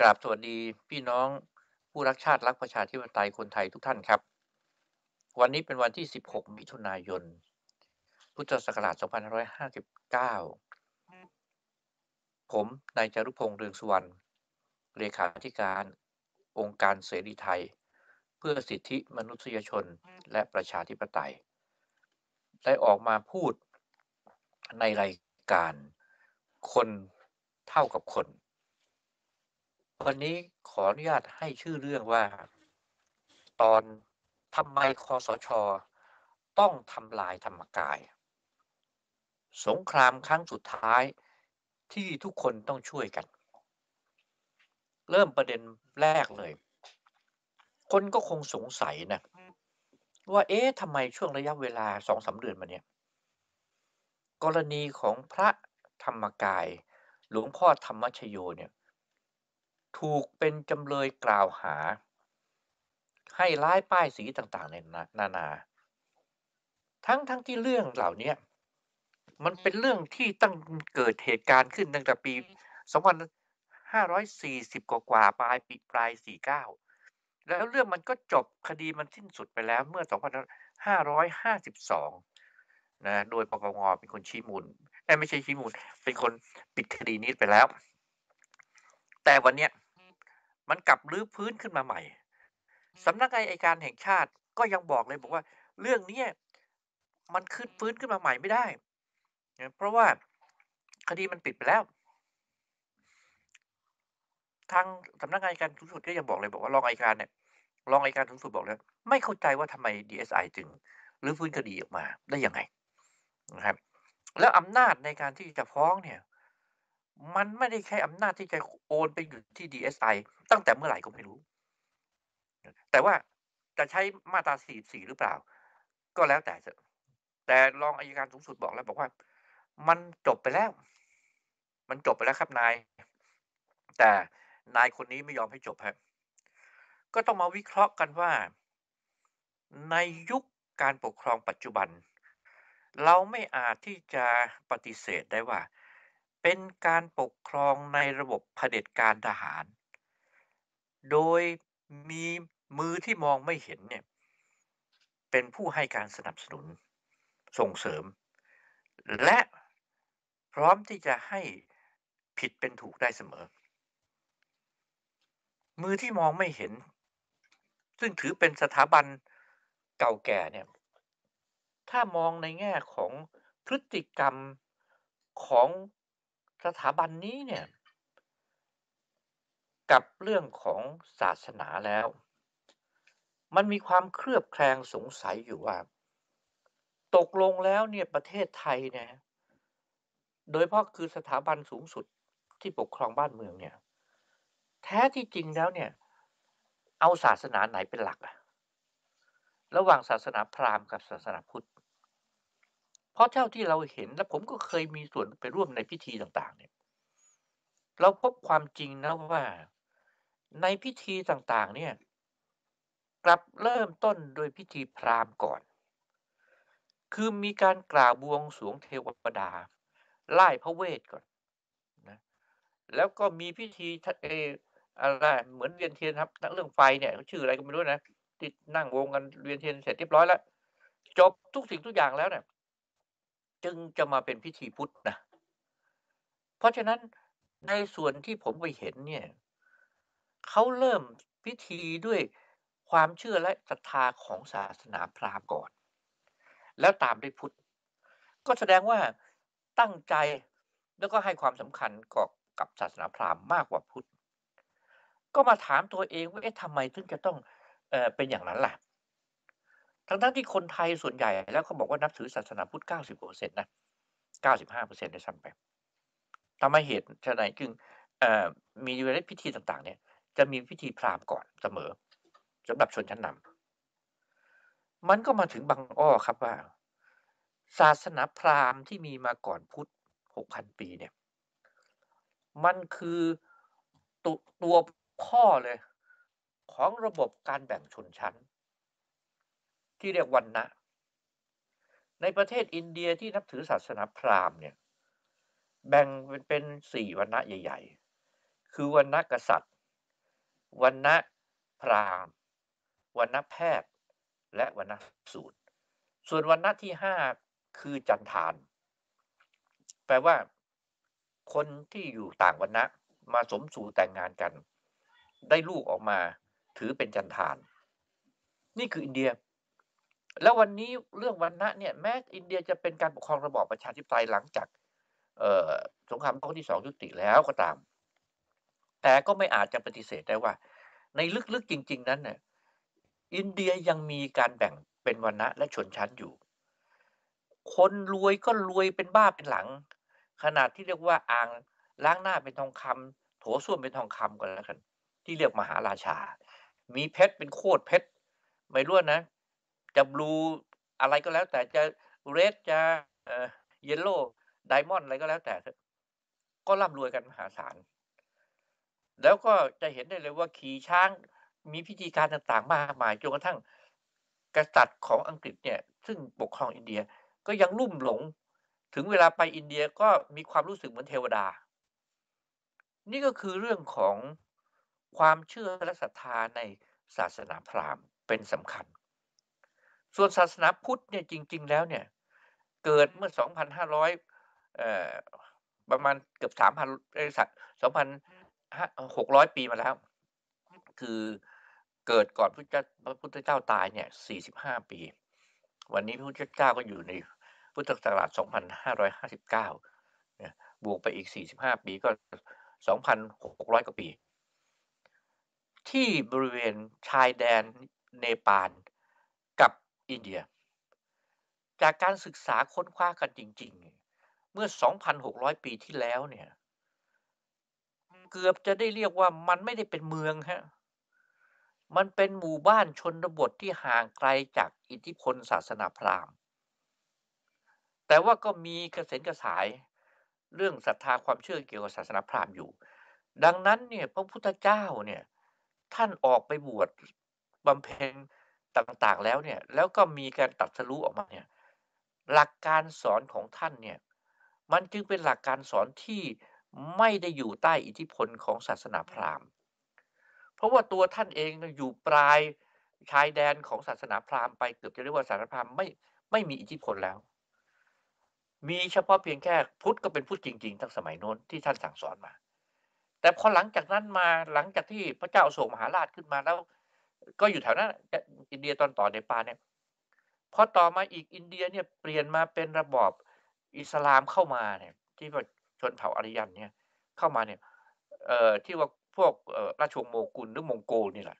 กราบสวัสดีพี่น้องผู้รักชาติ รักประชาธิปไตยคนไทยทุกท่านครับ วันนี้เป็นวันที่ 16 มิถุนายน พุทธศักราช 2559 ผมนายจรุพงษ์เรืองสุวรรณเลขาธิการองค์การเสรีไทย เพื่อสิทธิมนุษยชนและประชาธิปไตย ได้ออกมาพูดในรายการคนเท่ากับคนวันนี้ขออนุญาตให้ชื่อเรื่องว่าตอนทำไมคอสช ต้องทำลายธรรมกาย สงครามครั้งสุดท้ายที่ทุกคนต้องช่วยกัน เริ่มประเด็นแรกเลย คนก็คงสงสัยนะว่าเอ๊ะทำไมช่วงระยะเวลาสองสาเดือนมาเนี่ย กรณีของพระธรรมกาย หลวงพ่อธรรมชโยเนี่ยถูกเป็นจำเลยกล่าวหา ให้ร้ายป้ายสีต่างๆ ในนานา ทั้งๆทที่เรื่องเหล่านี้มันเป็นเรื่องที่ตั้งเกิดเหตุการณ์ขึ้นตั้งแต่ปี2540สี่บกว่าปลายปีปลาย49แล้วเรื่องมันก็จบคดีมันสิ้นสุดไปแล้วเมื่อ2552นะ โดยปปงเป็นคนชี้มูลไม่ใช่ชี้มูล เป็นคนปิดคดีนี้ไปแล้ว แต่วันเนี้ยมันกลับรื้อพื้นขึ้นมาใหม่สำนักงานอัยการแห่งชาติก็ยังบอกเลยบอกว่าเรื่องนี้มันขึ้นฟื้นขึ้นมาใหม่ไม่ได้ เพราะว่าคดีมันปิดไปแล้วทางสำนักงานอัยการสูงสุดก็ยังบอกเลยบอกว่ารองอัยการเนี่ยรองอัยการสูงสุดบอกแล้วไม่เข้าใจว่าทำไม DSI จึงรื้อฟื้นคดีออกมาได้ยังไงนะครับแล้วอำนาจในการที่จะฟ้องเนี่ยมันไม่ได้ใช้อำนาจที่จะโอนไปอยู่ที่ DSI ตั้งแต่เมื่อไหร่ก็ไม่รู้ แต่ว่าจะใช้มาตรา44หรือเปล่า ก็แล้วแต่แต่รองอายการสูงสุดบอกแล้วบอกว่า มันจบไปแล้ว มันจบไปแล้วครับนาย แต่นายคนนี้ไม่ยอมให้จบครับก็ต้องมาวิเคราะห์กันว่า ในยุคการปกครองปัจจุบัน เราไม่อาจที่จะปฏิเสธได้ว่าเป็นการปกครองในระบบเผด็จการทหาร โดยมีมือที่มองไม่เห็นเนี่ยเป็นผู้ให้การสนับสนุนส่งเสริม และพร้อมที่จะให้ผิดเป็นถูกได้เสมอ มือที่มองไม่เห็น ซึ่งถือเป็นสถาบันเก่าแก่เนี่ยถ้ามองในแง่ของพฤติกรรมของสถาบันนี้เนี่ยกับเรื่องของศาสนาแล้ว มันมีความเครือบแคลงสงสัยอยู่ว่า ตกลงแล้วเนี่ยประเทศไทยเนี่ยโดยเพราะคือสถาบันสูงสุดที่ปกครองบ้านเมืองเนี่ยแท้ที่จริงแล้วเนี่ยเอาศาสนาไหนเป็นหลักอะระหว่างศาสนาพราหมณ์กับศาสนาพุทธเพราะเท่าที่เราเห็นและผมก็เคยมีส่วนไปร่วมในพิธีต่าง ๆ เนี่ยเราพบความจริงนะว่า ในพิธีต่างๆ เนี่ยกลับเริ่มต้นโดยพิธีพราหมณ์ก่อน คือมีการกล่าวบวงสวงเทวดาไล่พระเวทก่อนนะแล้วก็มีพิธีเออะไรเหมือนเวียนเทียนครับเรื่องไฟเนี่ยชื่ออะไรก็ไม่รู้นะติดนั่งวงกันเวียนเทียนเสร็จเรียบร้อยแล้ว จบทุกสิ่งทุกอย่างแล้วเนี่ยจึงจะมาเป็นพิธีพุทธนะ เพราะฉะนั้นในส่วนที่ผมไปเห็นเนี่ยเขาเริ่มพิธีด้วยความเชื่อและศรัทธาของศาสนาพราหมณ์ก่อน แล้วตามด้วยพุทธ ก็แสดงว่าตั้งใจแล้วก็ให้ความสำคัญกับกับศาสนาพราหมณ์มากกว่าพุทธ ก็มาถามตัวเองว่าทำไมถึงจะต้องเอเป็นอย่างนั้นล่ะทั้งทั้งที่คนไทยส่วนใหญ่แล้วเขาบอกว่านับถือศาสนาพุทธเก้าสิบกว่าเปอร์เซ็นต์นะเก้าสิบห้าเปอร์เซ็นต์ได้ซ้ำไปทำไมเหตุฉะนั้นจึงมีเวลาพิธีต่างๆเนี่ยจะมีพิธีพราหมณ์ก่อนเสมอสำหรับชนชั้นนำ มันก็มาถึงบางอ้อ ครับว่าศาสนาพราหมณ์ที่มีมาก่อนพุทธหกพันปีเนี่ยมันคือตตัวพ่อเลย ของระบบการแบ่งชนชั้นที่เรียกวันนะในประเทศอินเดียที่นับถือศาสนาพราหมณ์เนี่ยแบ่งเป็นเป็นสี่วันนะใหญ่ ๆ คือวันนะกษัตริย์วันนะพราหมณ์วันนะแพทย์ และวันนะสูตรส่วนวันนะที่ห้าคือจันทาน แปลว่าคนที่อยู่ต่างวันนะมาสมสู่แต่งงานกัน ได้ลูกออกมาถือเป็นจันทาน นี่คืออินเดียแล้ววันนี้เรื่องวันณะเนี่ยแม้อินเดียจะเป็นการปกครองระบอบประชาธิปไตยหลังจากสงครามโลกที่สองยุติแล้วก็ตาม แต่ก็ไม่อาจจะปฏิเสธได้ว่าในลึกๆจริง ๆนั้นน่ยอินเดียยังมีการแบ่งเป็นวรนณะและชนชั้นอยู่ คนรวยก็รวยเป็นบ้าเป็นหลัง ขนาดที่เรียกว่าอ่างล้างหน้าเป็นทองคำ โถส้วมเป็นทองคำกันแล้วกันที่เรียกมหาราชา มีเพชรเป็นโคตรเพชรไม่รู้นะจะบลูอะไรก็แล้ว แต่จะเรดจะเยลโล่ไดมอนด์อะไรก็แล้วแต่ก็ร่ำรวยกันมหาศาล แล้วก็จะเห็นได้เลยว่าขี่ช้างมีพิธีการต่างๆมากมายจนกระทั่งกษัตริย์ของอังกฤษเนี่ยซึ่งปกครองอินเดียก็ยังลุ่มหลงถึงเวลาไปอินเดียก็มีความรู้สึกเหมือนเทวดา นี่ก็คือเรื่องของความเชื่อและศรัทธาในศาสนาพราหมณ์เป็นสำคัญส่วนศาสนาพุทธเนี่ยจริงๆแล้วเนี่ย เกิดเมื่อ 2,500เอ่อประมาณเกือบ 3,000ไอ้สัตว์2,600 ปีมาแล้ว คือเกิดก่อนพระพุทธเจ้าตายเนี่ย 45 ปี วันนี้พระพุทธเจ้าก็อยู่ในพุทธศักราช 2,559 บวกไปอีก 45 ปีก็ 2,600 กว่าปี ที่บริเวณชายแดน เนปาลอินเดียจากการศึกษาค้นคว้ากันจริง ๆ เมื่อ 2,600 ปีที่แล้วเนี่ย เกือบจะได้เรียกว่ามันไม่ได้เป็นเมืองฮะมันเป็นหมู่บ้านชนบทที่ห่างไกลจากอิทธิพลศาสนาพราหมณ์ แต่ว่าก็มีกระเซ็นกระสายเรื่องศรัทธาความเชื่อเกี่ยวกับศาสนาพราหมณ์อยู่ ดังนั้นเนี่ยพระพุทธเจ้าเนี่ย ท่านออกไปบวชบำเพ็ญต่างๆแล้วเนี่ยแล้วก็มีการตัดสรุออกมาเนี่ยหลักการสอนของท่านเนี่ยมันจึงเป็นหลักการสอนที่ไม่ได้อยู่ใต้อิทธิพลของศาสนาพราหมณ์ เพราะว่าตัวท่านเองอยู่ปลายชายแดนของศาสนาพราหมณ์ไปเกือบจะเรียกว่าศาสนาพราหมณ์ไม่ไม่มีอิทธิพลแล้ว มีเฉพาะเพียงแค่พุทธก็เป็นพุทธจริง ๆ ทั้งสมัยโน้นที่ท่านสั่งสอนมา แต่พอหลังจากนั้นมาหลังจากที่พระเจ้าโศกมหาราชขึ้นมาแล้วก็อยู่แถวนั้นอินเดียตอนต่อในปาเนี่ยพอต่อมาอีกอินเดียเนี่ยเปลี่ยนมาเป็นระบอบอิสลามเข้ามาเนี่ยที่ว่าชนเผ่าอารยันเนี่ยเข้ามาเนี่ยเอ่อที่ว่าพวกราชวงศ์โมกุลหรือมองโกนี่แหละ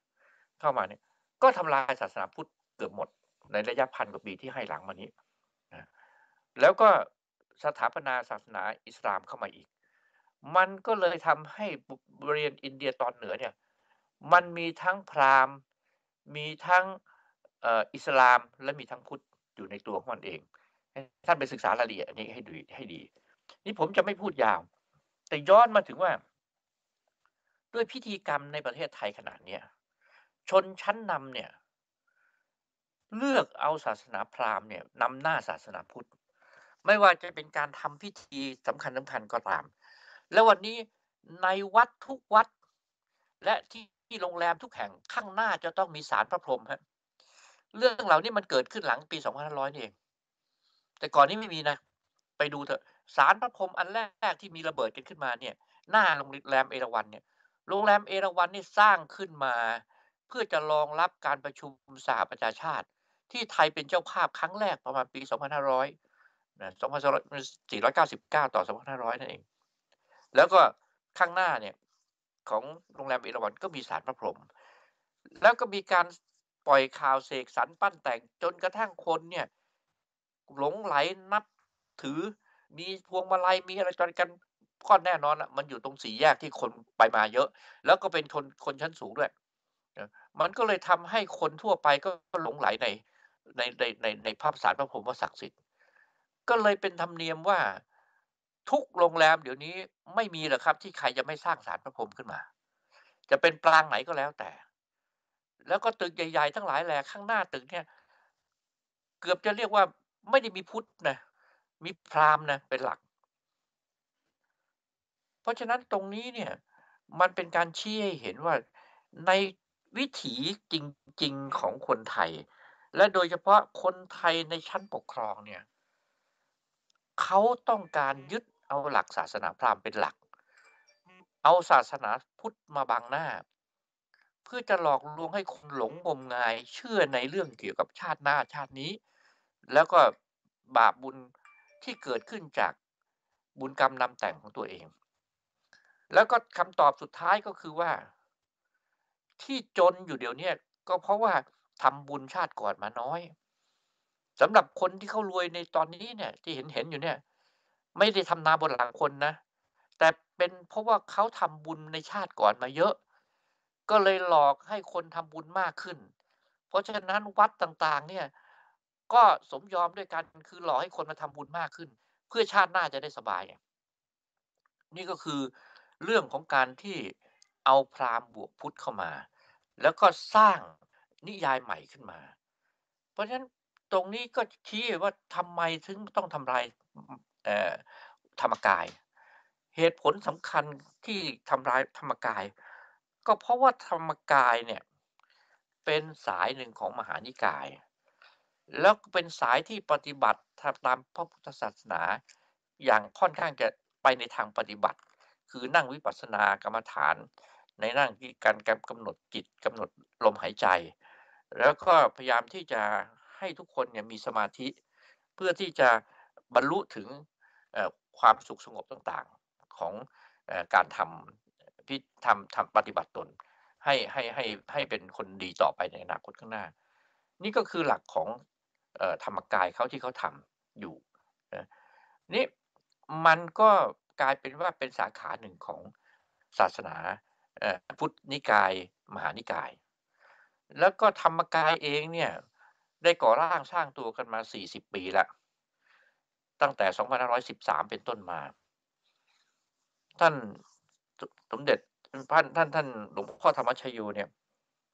เข้ามาเนี่ยก็ทำลายศาสนาพุทธเกือบหมด ในระยะพันกว่าปีที่ให้หลังมานี้นะแล้วก็สถาปนาศาสนาอิสลามเข้ามาอีก มันก็เลยทำให้บริเวณอินเดียตอนเหนือเนี่ยมันมีทั้งพราหมณ์มีทั้งอิสลามและมีทั้งพุทธอยู่ในตัวของมันเองท่านไปศึกษารายละเอียดอันนี้ให้ดีให้ดี นี่ผมจะไม่พูดยาว แต่ย้อนมาถึงว่า ด้วยพิธีกรรมในประเทศไทยขนาดเนี้ยชนชั้นนำเนี่ย เลือกเอาศาสนาพราหมณ์เนี่ยนำหน้าศาสนาพุทธ ไม่ว่าจะเป็นการทำพิธีสำคัญสำคัญก็ตามแล้ววันนี้ในวัดทุกวัดและที่ที่โรงแรมทุกแห่งข้างหน้าจะต้องมีสารพระพรหมฮะ เรื่องเหล่านี้มันเกิดขึ้นหลังปีสองพันร้อยนี่เอง แต่ก่อนนี้ไม่มีนะ ไปดูเถอะสารพระพรหมอันแรกที่มีระเบิดกันขึ้นมาเนี่ย หน้าโรงแรมเอราวันเนี่ย โรงแรมเอราวันนี่สร้างขึ้นมาเพื่อจะรองรับการประชุมสหประชาชาติ ที่ไทยเป็นเจ้าภาพครั้งแรกประมาณปี 2500นะ2499 ต่อ 2500 นั่นเองแล้วก็ข้างหน้าเนี่ยของโรงแรมเอราวัณก็มีสารพระพรหมแล้วก็มีการปล่อยข่าวเสกสรรปั้นแต่งจนกระทั่งคนเนี่ยหลงไหลนับถือมีพวงมาลัยมีอะไรจนกันก็แน่นอนอ่ะมันอยู่ตรงสี่แยกที่คนไปมาเยอะ แล้วก็เป็นคนคนชั้นสูงด้วยมันก็เลยทำให้คนทั่วไปก็หลงไหลในในในในในภาพสารพระพรหมว่าศักดิ์สิทธิ์ก็เลยเป็นธรรมเนียมว่าทุกโรงแรมเดี๋ยวนี้ไม่มีหรอกครับที่ใครจะไม่สร้างสารพระพรหมขึ้นมา จะเป็นปรางไหนก็แล้วแต่ แล้วก็ตึกใหญ่ๆทั้งหลายแหล่ข้างหน้าตึกเนี่ย เกือบจะเรียกว่าไม่ได้มีพุทธนะมีพราหมณ์นะเป็นหลัก เพราะฉะนั้นตรงนี้เนี่ย มันเป็นการชี้ให้เห็นว่าในวิถีจริงๆของคนไทย และโดยเฉพาะคนไทยในชั้นปกครองเนี่ยเขาต้องการยึดเอาหลักศาสนาพราหมณ์เป็นหลัก เอาศาสนาพุทธมาบังหน้า เพื่อจะหลอกลวงให้คนหลงงมงายเชื่อในเรื่องเกี่ยวกับชาติหน้าชาตินี้ แล้วก็บาปบุญที่เกิดขึ้นจากบุญกรรมนำแต่งของตัวเอง แล้วก็คำตอบสุดท้ายก็คือว่า ที่จนอยู่เดี๋ยวนี้ก็เพราะว่าทำบุญชาติก่อนมาน้อยสำหรับคนที่เขารวยในตอนนี้เนี่ยที่เห็นเห็นอยู่เนี่ยไม่ได้ทำนาบนหลังคนนะ แต่เป็นเพราะว่าเขาทำบุญในชาติก่อนมาเยอะ ก็เลยหลอกให้คนทำบุญมากขึ้น เพราะฉะนั้นวัดต่างๆ เนี่ยก็สมยอมด้วยกันคือหลอกให้คนมาทำบุญมากขึ้น เพื่อชาติหน้าจะได้สบาย นี่ก็คือเรื่องของการที่เอาพราหมณ์บวกพุทธเข้ามา แล้วก็สร้างนิยายใหม่ขึ้นมา เพราะฉะนั้นตรงนี้ก็ชี้ว่าทำไมถึงต้องทำลายธรรมกาย เหตุผลสำคัญที่ทำร้ายธรรมกาย ก็เพราะว่าธรรมกายเนี่ยเป็นสายหนึ่งของมหานิกาย แล้วเป็นสายที่ปฏิบัติตามพระพุทธศาสนา อย่างค่อนข้างจะไปในทางปฏิบัติ คือนั่งวิปัสสนากรรมฐานในนั่งที่การกำหนดจิตกำหนดลมหายใจ แล้วก็พยายามที่จะให้ทุกคนเนี่ยมีสมาธิ เพื่อที่จะบรรลุถึงความสุขสงบต่างๆของการทำพิทำทำปฏิบัติตนให้ให้ให้ให้เป็นคนดีต่อไปในอนาคตข้างหน้า นี่ก็คือหลักของธรรมกายเขาที่เขาทำอยู่นี่มันก็กลายเป็นว่าเป็นสาขาหนึ่งของศาสนาพุทธนิกายมหานิกาย แล้วก็ธรรมกายเองเนี่ยได้ก่อร่างสร้างตัวกันมา 40 ปีแล้วตั้งแต่ 2513 เป็นต้นมา ท่านสมเด็จท่านท่านท่านหลวงพ่อธรรมชโยเนี่ย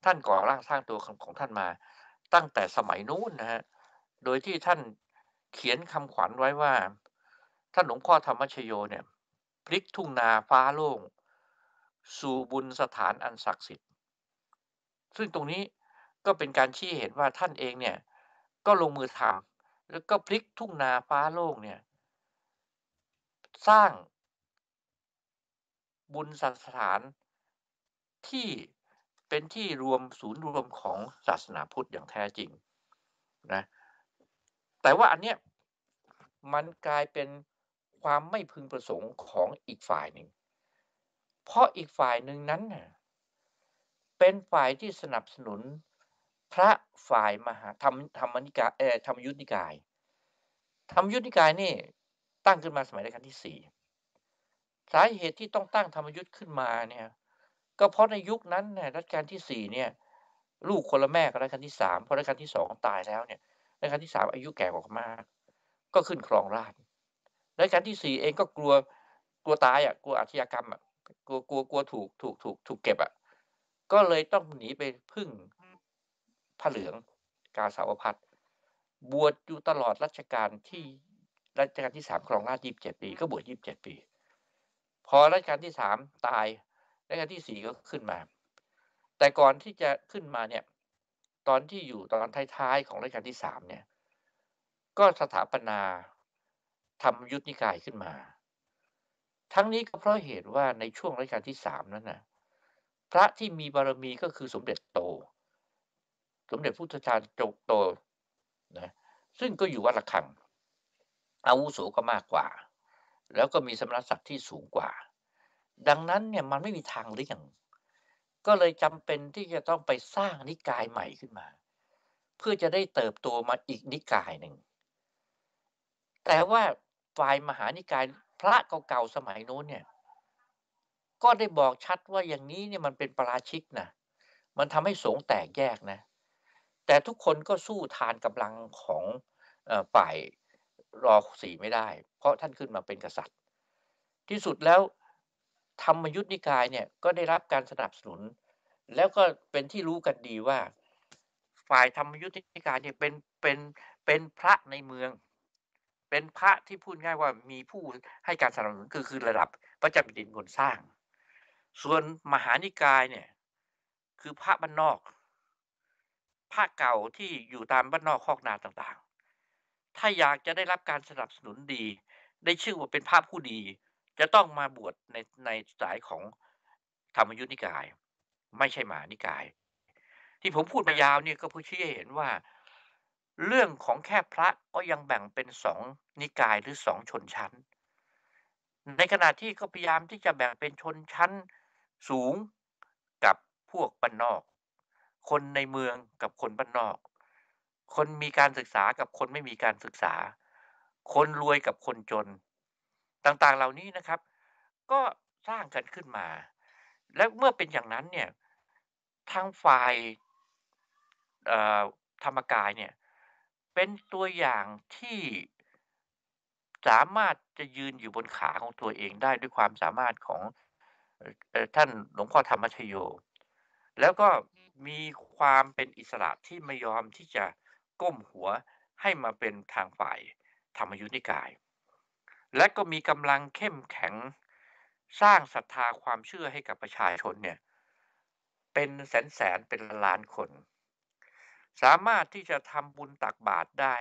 ท่านก่อร่างสร้างตัวของของท่านมา ตั้งแต่สมัยนู้นนะฮะ โดยที่ท่านเขียนคำขวัญไว้ว่า ท่านหลวงพ่อธรรมชโยเนี่ยพลิกทุ่งนาฟ้าโล่ง สู่บุญสถานอันศักดิ์สิทธิ์ ซึ่งตรงนี้ก็เป็นการชี้เห็นว่าท่านเองเนี่ยก็ลงมือทำแล้วก็พลิกทุ่งนาฟ้าโล่งเนี่ย สร้างบุญสถาน ที่เป็นที่รวมศูนย์รวมของศาสนาพุทธอย่างแท้จริงนะแต่ว่าอันเนี้ยมันกลายเป็นความไม่พึงประสงค์ของอีกฝ่ายหนึ่งเพราะอีกฝ่ายหนึ่งนั้น เป็นฝ่ายที่สนับสนุนพระฝ่ายมหาธรรมธรรมนิกายเอ่อธรรมยุทธนิกายธรรมยุทธนิกายนี่ตั้งขึ้นมาสมัยรัชกาลที่สี่สาเหตุที่ต้องตั้งธรรมยุทธขึ้นมาเนี่ยก็เพราะในยุคนั้นในรัชกาลที่สี่เนี่ยลูกคนละแม่กับรัชกาลที่สามพอรัชกาลที่สองตายแล้วเนี่ยรัชกาลที่สามอายุแก่กว่ามาก ก็ขึ้นครองราชรัชกาลที่สี่เองก็กลัวกลัวตายอ่ะกลัวอาชญากรรมอ่ะกลัวกลัวกลัวถูกถูกถูกถูกเก็บอ่ะก็เลยต้องหนีไปพึ่งพระเหลืองกาสาวพัฒบวชอยู่ตลอดรัชกาลที่รัชกาลที่สามครองราชยี่สิบเจ็ดปีก็บวชยี่สิบเจ็ดปี พอรัชกาลที่สามตาย รัชกาลที่สี่ก็ขึ้นมา แต่ก่อนที่จะขึ้นมาเนี่ยตอนที่อยู่ตอนท้ายๆของรัชกาลที่สามเนี่ยก็สถาปนาทำยุทธนิกายขึ้นมา ทั้งนี้ก็เพราะเหตุว่าในช่วงรัชกาลที่สามนั้นนะพระที่มีบารมีก็คือสมเด็จโตสมเด็จพุทธชาจกโตนะซึ่งก็อยู่วัดระฆังอาวุโสก็มากกว่า แล้วก็มีสมณศักดิ์ที่สูงกว่า ดังนั้นเนี่ยมันไม่มีทางเลี่ยงก็เลยจำเป็นที่จะต้องไปสร้างนิกายใหม่ขึ้นมา เพื่อจะได้เติบโตมาอีกนิกายหนึ่งแต่ว่าฝ่ายมหานิกายพระเก่าๆสมัยโน้นเนี่ยก็ได้บอกชัดว่าอย่างนี้เนี่ยมันเป็นประราชิกนะมันทำให้สงแตกแยกนะแต่ทุกคนก็สู้ทานกำลังของฝ่ายรอสีไม่ได้ เพราะท่านขึ้นมาเป็นกษัตริย์ ที่สุดแล้ว ธรรมยุทธนิกาย เนี่ย ก็ได้รับการสนับสนุน แล้วก็เป็นที่รู้กันดีว่า ฝ่ายธรรมยุทธนิกายเนี่ย เป็นเป็นเป็นพระในเมือง เป็นพระที่พูดง่ายว่ามีผู้ให้การสนับสนุนคือคือระดับพระเจ้าแผ่นดินคนสร้าง ส่วนมหานิกายเนี่ยคือพระบรรนนอกพระเก่าที่อยู่ตามบ้านนอกคอกนาต่างๆ ถ้าอยากจะได้รับการสนับสนุนดี ได้ชื่อว่าเป็นพระผู้ดีจะต้องมาบวชในในสายของธรรมยุทธนิกาย ไม่ใช่หมานิกาย ที่ผมพูด มายาวเนี่ยก็เพื่อชี้ให้เห็นว่า เรื่องของแค่พระก็ยังแบ่งเป็นสองนิกายหรือสอง ชนชั้น ในขณะที่ก็พยายามที่จะแบ่งเป็นชนชั้นสูงกับพวกบ้านนอกคนในเมืองกับคนบ้านนอก คนมีการศึกษากับคนไม่มีการศึกษา คนรวยกับคนจน ต่าง ๆ เหล่านี้นะครับ ก็สร้างกันขึ้นมา และเมื่อเป็นอย่างนั้นเนี่ย ทางฝ่ายธรรมกายเนี่ย เป็นตัวอย่างที่สามารถจะยืนอยู่บนขาของตัวเองได้ด้วยความสามารถของท่านหลวงพ่อธรรมชโย แล้วก็มีความเป็นอิสระที่ไม่ยอมที่จะก้มหัวให้มาเป็นทางฝ่ายธรรมยุนิกาย และก็มีกำลังเข้มแข็ง สร้างศรัทธาความเชื่อให้กับประชาชนเนี่ยเป็นแสนแสนเป็นล้านคน สามารถที่จะทำบุญตักบาตรได้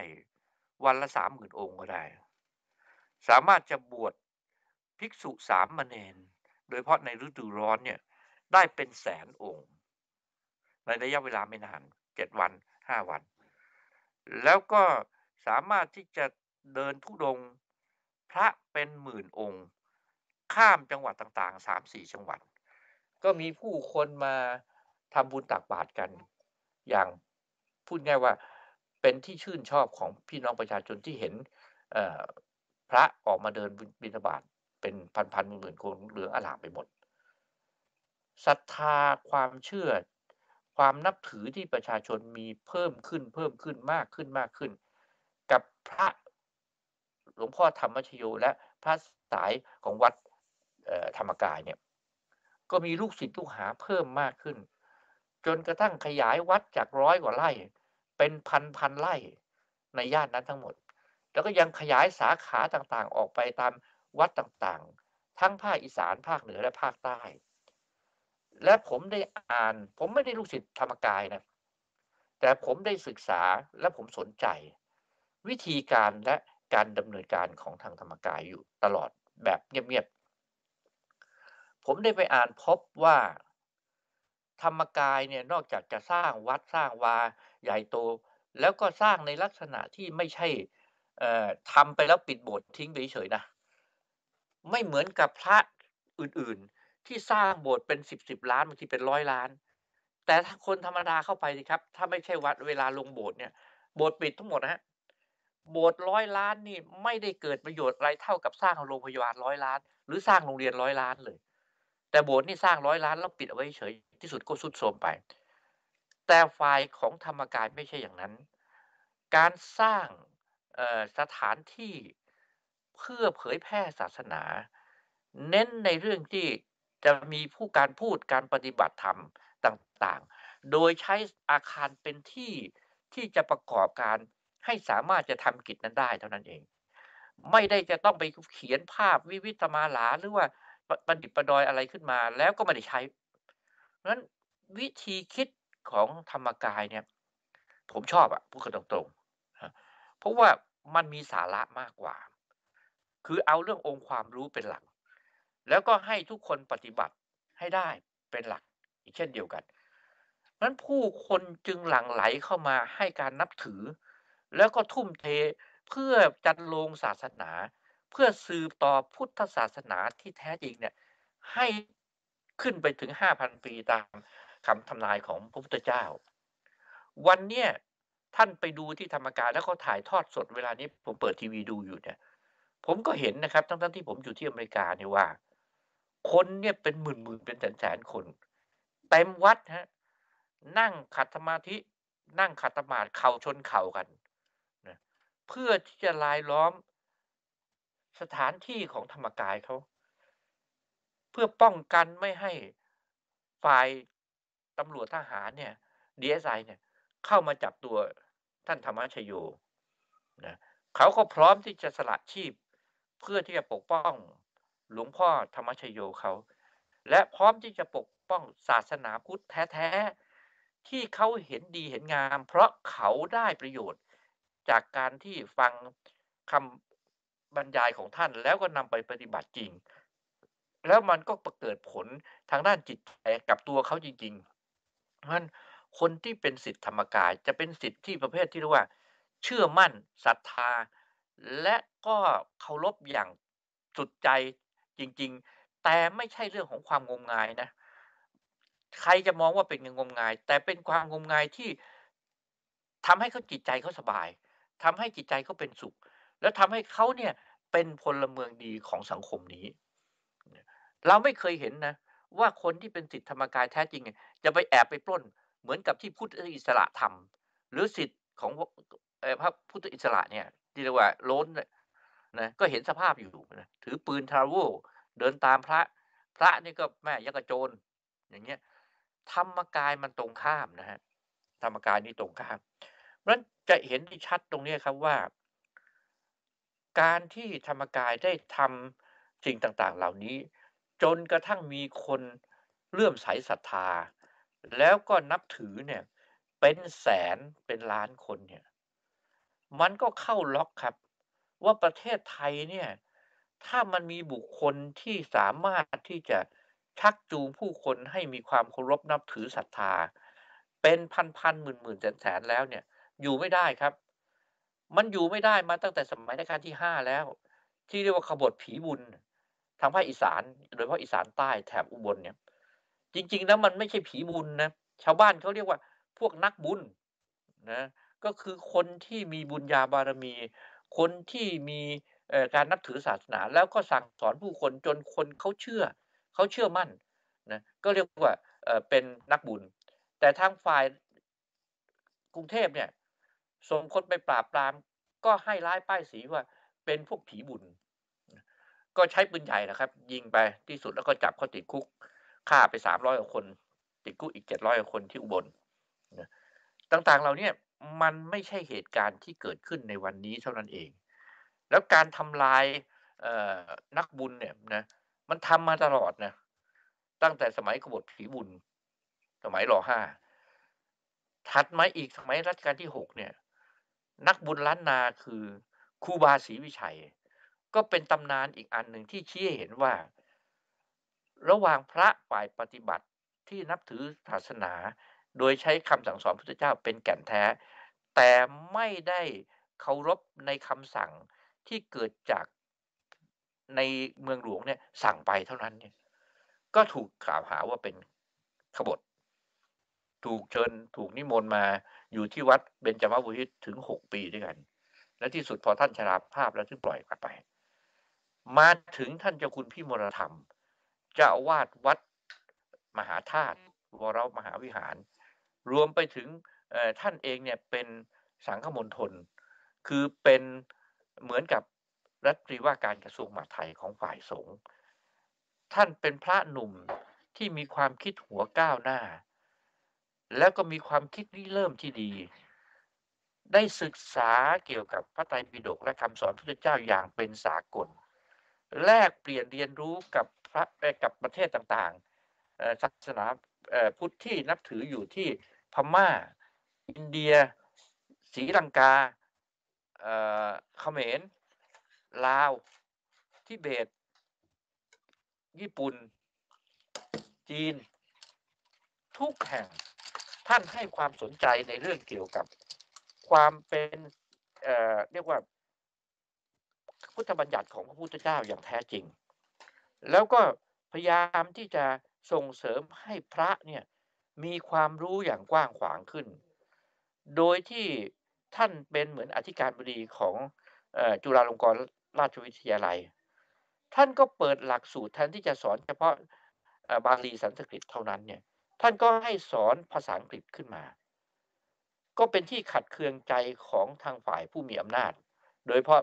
วันละสามหมื่นองค์ก็ได้สามารถจะบวชภิกษุสามมเณรโดยเฉพาะในฤดูร้อนเนี่ยได้เป็นแสนองค์ในระยะเวลาไม่นานเจ็ดวันห้าวัน แล้วก็สามารถที่จะเดินทุดงพระเป็นหมื่นองค์ ข้ามจังหวัดต่างๆสามสี่จังหวัด ก็มีผู้คนมาทำบุญตักบาตรกัน อย่างพูดง่ายว่าเป็นที่ชื่นชอบของพี่น้องประชาชนที่เห็นพระออกมาเดินบิณฑบาตเป็นพันๆหมื่นๆคนเหลืองอลามไปหมดศรัทธาความเชื่อความนับถือที่ประชาชนมีเพิ่มขึ้นเพิ่มขึ้นมากขึ้นมากขึ้น กับพระหลวงพ่อธรรมชโยและพระสายของวัดธรรมกายเนี่ยก็มีลูกศิษย์ลูกหาเพิ่มมากขึ้น จนกระทั่งขยายวัดจากร้อยกว่าไร่ เป็นพันพันไร่ในย่านนั้นทั้งหมด แล้วก็ยังขยายสาขาต่างๆ ออกไปตามวัดต่างๆ ทั้งภาคอีสานภาคเหนือและภาคใต้และผมได้อ่านผมไม่ได้ลูกศิษย์ธรรมกายนะแต่ผมได้ศึกษาและผมสนใจวิธีการและการดำเนินการของทางธรรมกายอยู่ตลอดแบบเงียบๆผมได้ไปอ่านพบว่าธรรมกายเนี่ยนอกจากจะสร้างวัดสร้างวาใหญ่โต แล้วก็สร้างในลักษณะที่ไม่ใช่ทำไปแล้วปิดโบสถ์ทิ้งไปเฉยๆนะไม่เหมือนกับพระอื่น ๆที่สร้างโบสถ์เป็นสิบสิบล้านบางทีเป็นร้อยล้าน แต่ถ้าคนธรรมดาเข้าไปสิครับถ้าไม่ใช่วัดเวลาลงโบสถ์เนี่ยโบสถ์ปิดทั้งหมดนะฮะโบสถ์ร้อยล้านนี่ไม่ได้เกิดประโยชน์อะไรเท่ากับสร้างโรงพยาบาลร้อยล้าน หรือสร้างโรงเรียนร้อยล้านเลย แต่โบสถ์นี่สร้างร้อยล้านแล้วปิดเอาไว้เฉยที่สุดก็สุดโทรมไป แต่ฝ่ายของธรรมกายไม่ใช่อย่างนั้น การสร้างสถานที่เพื่อเผยแพร่ศาสนา เน้นในเรื่องที่จะมีผู้การพูดการปฏิบัติธรรมต่างๆ โดยใช้อาคารเป็นที่ที่จะประกอบการให้สามารถจะทำกิจนั้นได้เท่านั้นเอง ไม่ได้จะต้องไปเขียนภาพวิวิตมาหลาหรือว่าบันดิตประดอยอะไรขึ้นมา แล้วก็ไม่ได้ใช้นั้นวิธีคิดของธรรมกายเนี่ย ผมชอบอะพูดกันตรงๆเพราะว่ามันมีสาระมากกว่า คือเอาเรื่ององค์ความรู้เป็นหลักแล้วก็ให้ทุกคนปฏิบัติให้ได้เป็นหลักอีกเช่นเดียวกัน นั้นผู้คนจึงหลั่งไหลเข้ามาให้การนับถือ แล้วก็ทุ่มเทเพื่อจันลงศาสนา เพื่อสืบต่อพุทธศาสนาที่แท้จริงเนี่ยให้ขึ้นไปถึงห้าพันปีตามคำทำนายของพระพุทธเจ้า วันเนี้ยท่านไปดูที่ธรรมการแล้วก็ถ่ายทอดสดเวลานี้ผมเปิดทีวีดูอยู่เนี่ยผมก็เห็นนะครับทั้งๆที่ผมอยู่ที่อเมริกาเนี่ยว่าคนเนี่ยเป็นหมื่นหมื่นเป็นแสนแสนคนเต็มวัดฮะนั่งขัดสมาธินั่งขัดสมาธิเข่าชนเข่ากันนะเพื่อที่จะลายล้อมสถานที่ของธรรมกายเขาเพื่อป้องกันไม่ให้ฝ่ายตำรวจทหารเนี่ยดีเอสไอเนี่ยเข้ามาจับตัวท่านธรรมชโยนะเขาก็พร้อมที่จะสละชีพเพื่อที่จะปกป้องหลวงพ่อธรรมชโยเขา และพร้อมที่จะปกป้องศาสนาพุทธแท้ๆ ที่เขาเห็นดีเห็นงาม เพราะเขาได้ประโยชน์ จากการที่ฟังคำบรรยายของท่านแล้วก็นำไปปฏิบัติจริง แล้วมันก็ประเกิดผลทางด้านจิตใจกับตัวเขาจริงๆนั้นคนที่เป็นสิทธิธรรมกาย จะเป็นสิทธิที่ประเภทที่เรียกว่า เชื่อมั่นศรัทธา และก็เคารพอย่างสุดใจจริงๆ แต่ไม่ใช่เรื่องของความงมงายนะ ใครจะมองว่าเป็นงมงาย แต่เป็นความงมงายที่ทำให้เขาจิตใจเขาสบาย ทำให้จิตใจเขาเป็นสุข แล้วทำให้เขาเนี่ยเป็นพลเมืองดีของสังคมนี้ เราไม่เคยเห็นนะว่าคนที่เป็นสิทธิธรรมกายแท้จริง จะไปแอบไปปล้น เหมือนกับที่พุทธอิสระทำหรือสิทธิ์ของพระพุทธอิสระเนี่ยที่เรียกว่าล้นนะก็เห็นสภาพอยู่นะถือปืนทรวเวลเดินตามพระ พระนี่ก็แม่ยักษ์โจรอย่างเงี้ยธรรมกายมันตรงข้ามนะฮะธรรมกายนี่ตรงข้าม เพราะนั้นจะเห็นที่ชัดตรงนี้ครับว่า การที่ธรรมกายได้ทำสิ่งต่าง ๆ เหล่านี้ จนกระทั่งมีคนเลื่อมใสศรัทธา แล้วก็นับถือเนี่ย เป็นแสนเป็นล้านคนเนี่ย มันก็เข้าล็อกครับว่าประเทศไทยเนี่ย ถ้ามันมีบุคคลที่สามารถที่จะชักจูงผู้คนให้มีความเคารพนับถือศรัทธาเป็นพันพันหมื่นหมื่นแสนแสนแล้วเนี่ยอยู่ไม่ได้ครับ มันอยู่ไม่ได้มาตั้งแต่สมัยรัชกาลที่ห้าแล้วที่เรียกว่าขบฏผีบุญ ทางภาคอีสานโดยเฉพาะอีสานใต้แถบอุบลเนี่ยจริง ๆ แล้วมันไม่ใช่ผีบุญนะชาวบ้านเขาเรียกว่าพวกนักบุญนะก็คือคนที่มีบุญญาบารมีคนที่มีการนับถือศาสนา แล้วก็สั่งสอนผู้คนจนคนเขาเชื่อเขาเชื่อมั่นนะก็เรียกว่าเป็นนักบุญ แต่ทางฝ่ายกรุงเทพเนี่ยส่งคนไปปราบปรามก็ให้ร้ายป้ายสีว่าเป็นพวกผีบุญ ก็ใช้ปืนใหญ่นะครับ ยิงไปที่สุดแล้วก็จับเขาติดคุกฆ่าไปสามร้อยกว่าคนติดคุกอีกเจ็ดร้อยกว่าคนที่อุบล ต่าง ๆ เราเนี่ยมันไม่ใช่เหตุการณ์ที่เกิดขึ้นในวันนี้เท่านั้นเอง แล้วการทำลายนักบุญเนี่ยนะ มันทำมาตลอดนะ ตั้งแต่สมัยกบฏผีบุญ สมัยรอห้าถัดมาอีกสมัยรัชกาลที่หกเนี่ย นักบุญล้านนาคือครูบาศรีวิชัย ก็เป็นตำนานอีกอันหนึ่งที่ชี้เห็นว่า ระหว่างพระฝ่ายปฏิบัติที่นับถือศาสนา โดยใช้คำสั่งสอนพระพุทธเจ้า เป็นแก่นแท้แต่ไม่ได้เคารพในคำสั่งที่เกิดจากในเมืองหลวงเนี่ยสั่งไปเท่านั้นเนี่ยก็ถูกกล่าวหาว่าเป็นขบฏ ถูกเชิญถูกนิมนต์มา อยู่ที่วัดเบญจมบุรีถึงหกปีด้วยกัน และที่สุดพอท่านชราภาพแล้วถึงปล่อยกลับไป มาถึงท่านเจ้าคุณพี่มรธรรม จะวาดวัดมหาธาตุวรมหาวิหาร รวมไปถึงท่านเองเนี่ยเป็นสังฆมณฑลคือเป็นเหมือนกับรัฐรีว่าการกระทรวงมหาดไทยของฝ่ายสงฆ์ท่านเป็นพระหนุ่มที่มีความคิดหัวก้าวหน้า แล้วก็มีความคิดริเริ่มที่ดี ได้ศึกษาเกี่ยวกับพระไตรปิฎกและคำสอนพระเจ้าอย่างเป็นสากลแลกเปลี่ยนเรียนรู้กับพระกับประเทศต่างๆศาสนาพุทธที่นับถืออยู่ที่พม่าอินเดียศรีลังกาเขมรลาวทิเบต ญี่ปุ่น จีน ทุกแห่งท่านให้ความสนใจในเรื่องเกี่ยวกับความเป็นเเรียกว่าพุทธบัญญัติของพระพุทธเจ้าอย่างแท้จริง แล้วก็พยายามที่จะส่งเสริมให้พระเนี่ยมีความรู้อย่างกว้างขวางขึ้นโดยที่ท่านเป็นเหมือนอธิการบดี ของจุฬาลงกรณราชวิทยาลัย ท่านก็เปิดหลักสูตรแทนที่จะสอนเฉพาะบาลีสันสกฤตเท่านั้นเนี่ย ท่านก็ให้สอนภาษาอังกฤษขึ้นมา ก็เป็นที่ขัดเคืองใจของทางฝ่ายผู้มีอำนาจ โดยเพราะ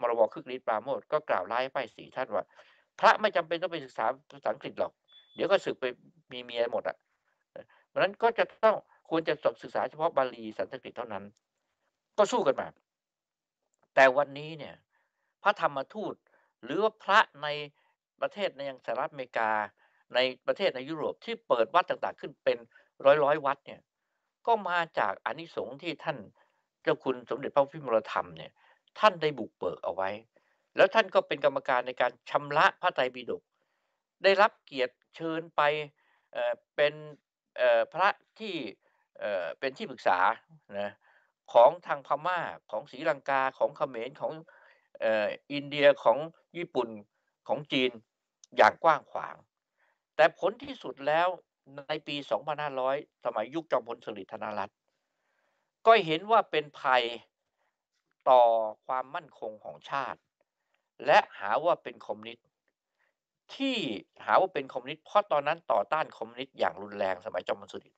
มรวคึกฤทธิ์ปราโมทก็กล่าวร้ายไปสีท่านว่า พระไม่จำเป็นต้องไปศึกษาภาษาอังกฤษหรอก เดี๋ยวก็ศึกไปมีเมียหมดอ่ะเพราะนั้นก็จะต้องควรจะจบศึกษาเฉพาะบาลีสันสกฤตเท่านั้น ก็สู้กันมาแต่วันนี้เนี่ยพระธรรมทูต หรือว่าพระในประเทศในยงสหรัฐอเมริกาในประเทศในยุโรปที่เปิดวัดต่าง ๆ ขึ้นเป็นร้อยร้อยวัดเนี่ย ก็มาจากอนิสงส์ที่ท่านเจ้าคุณสมเด็จพระพิมลธรรมเนี่ย ท่านได้บุกเบิกเอาไว้ แล้วท่านก็เป็นกรรมการในการชำระพระไตรปิฎกได้รับเกียรติเชิญไปเป็นพระที่เป็นที่ปรึกษานะของทางพม่าของศรีลังกาของเขมรของอินเดียของญี่ปุ่นของจีนอย่างกว้างขวาง แต่ผลที่สุดแล้วในปี 2500 สมัยยุคจอมพลสฤษดิ์ธนรัตน์ก็เห็นว่าเป็นภัยต่อความมั่นคงของชาติ และหาว่าเป็นคอมมิวนิสต์ที่หาว่าเป็นคอมมิวนิสต์เพราะตอนนั้นต่อต้านคอมมิวนิสต์อย่างรุนแรงสมัยจอมพลสฤษดิ์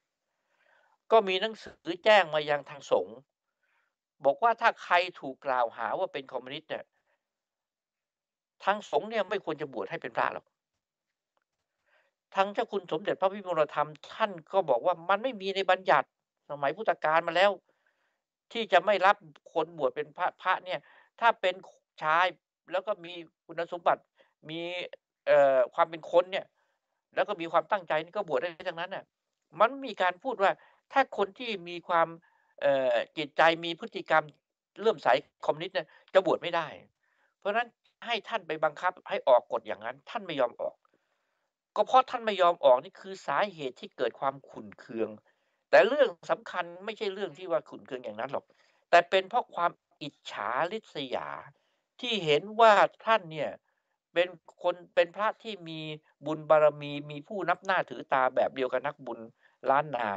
ก็มีหนังสือแจ้งมายังทางสงฆ์บอกว่าถ้าใครถูกกล่าวหาว่าเป็นคอมมิวนิสต์เนี่ยทางสงฆ์เนี่ยไม่ควรจะบวชให้เป็นพระหรอกทางเจ้าคุณสมเด็จพระพิมลธรรมท่านก็บอกว่ามันไม่มีในบัญญัติสมัยพุทธกาลมาแล้ว ที่จะไม่รับคนบวชเป็นพระพระเนี่ย ถ้าเป็นชายแล้วก็มีคุณสมบัติ มีความเป็นคนเนี่ย แล้วก็มีความตั้งใจนี่ก็บวชได้ทั้งนั้นน่ะมันมีการพูดว่าถ้าคนที่มีความจิตใจมีพฤติกรรมเริ่มสายคอมมิวนิสต์เนี่ยจะบวชไม่ได้ เพราะฉะนั้นให้ท่านไปบังคับให้ออกกฎอย่างนั้น ท่านไม่ยอมออก ก็เพราะท่านไม่ยอมออกนี่คือสาเหตุที่เกิดความขุ่นเคือง แต่เรื่องสำคัญไม่ใช่เรื่องที่ว่าขุ่นเคืองอย่างนั้นหรอกแต่เป็นเพราะความอิจฉาริษยา ที่เห็นว่าท่านเนี่ยเป็นคนเป็นพระที่มีบุญบารรมี มีผู้นับหน้าถือตาแบบเดียวกับนักบุญล้านนา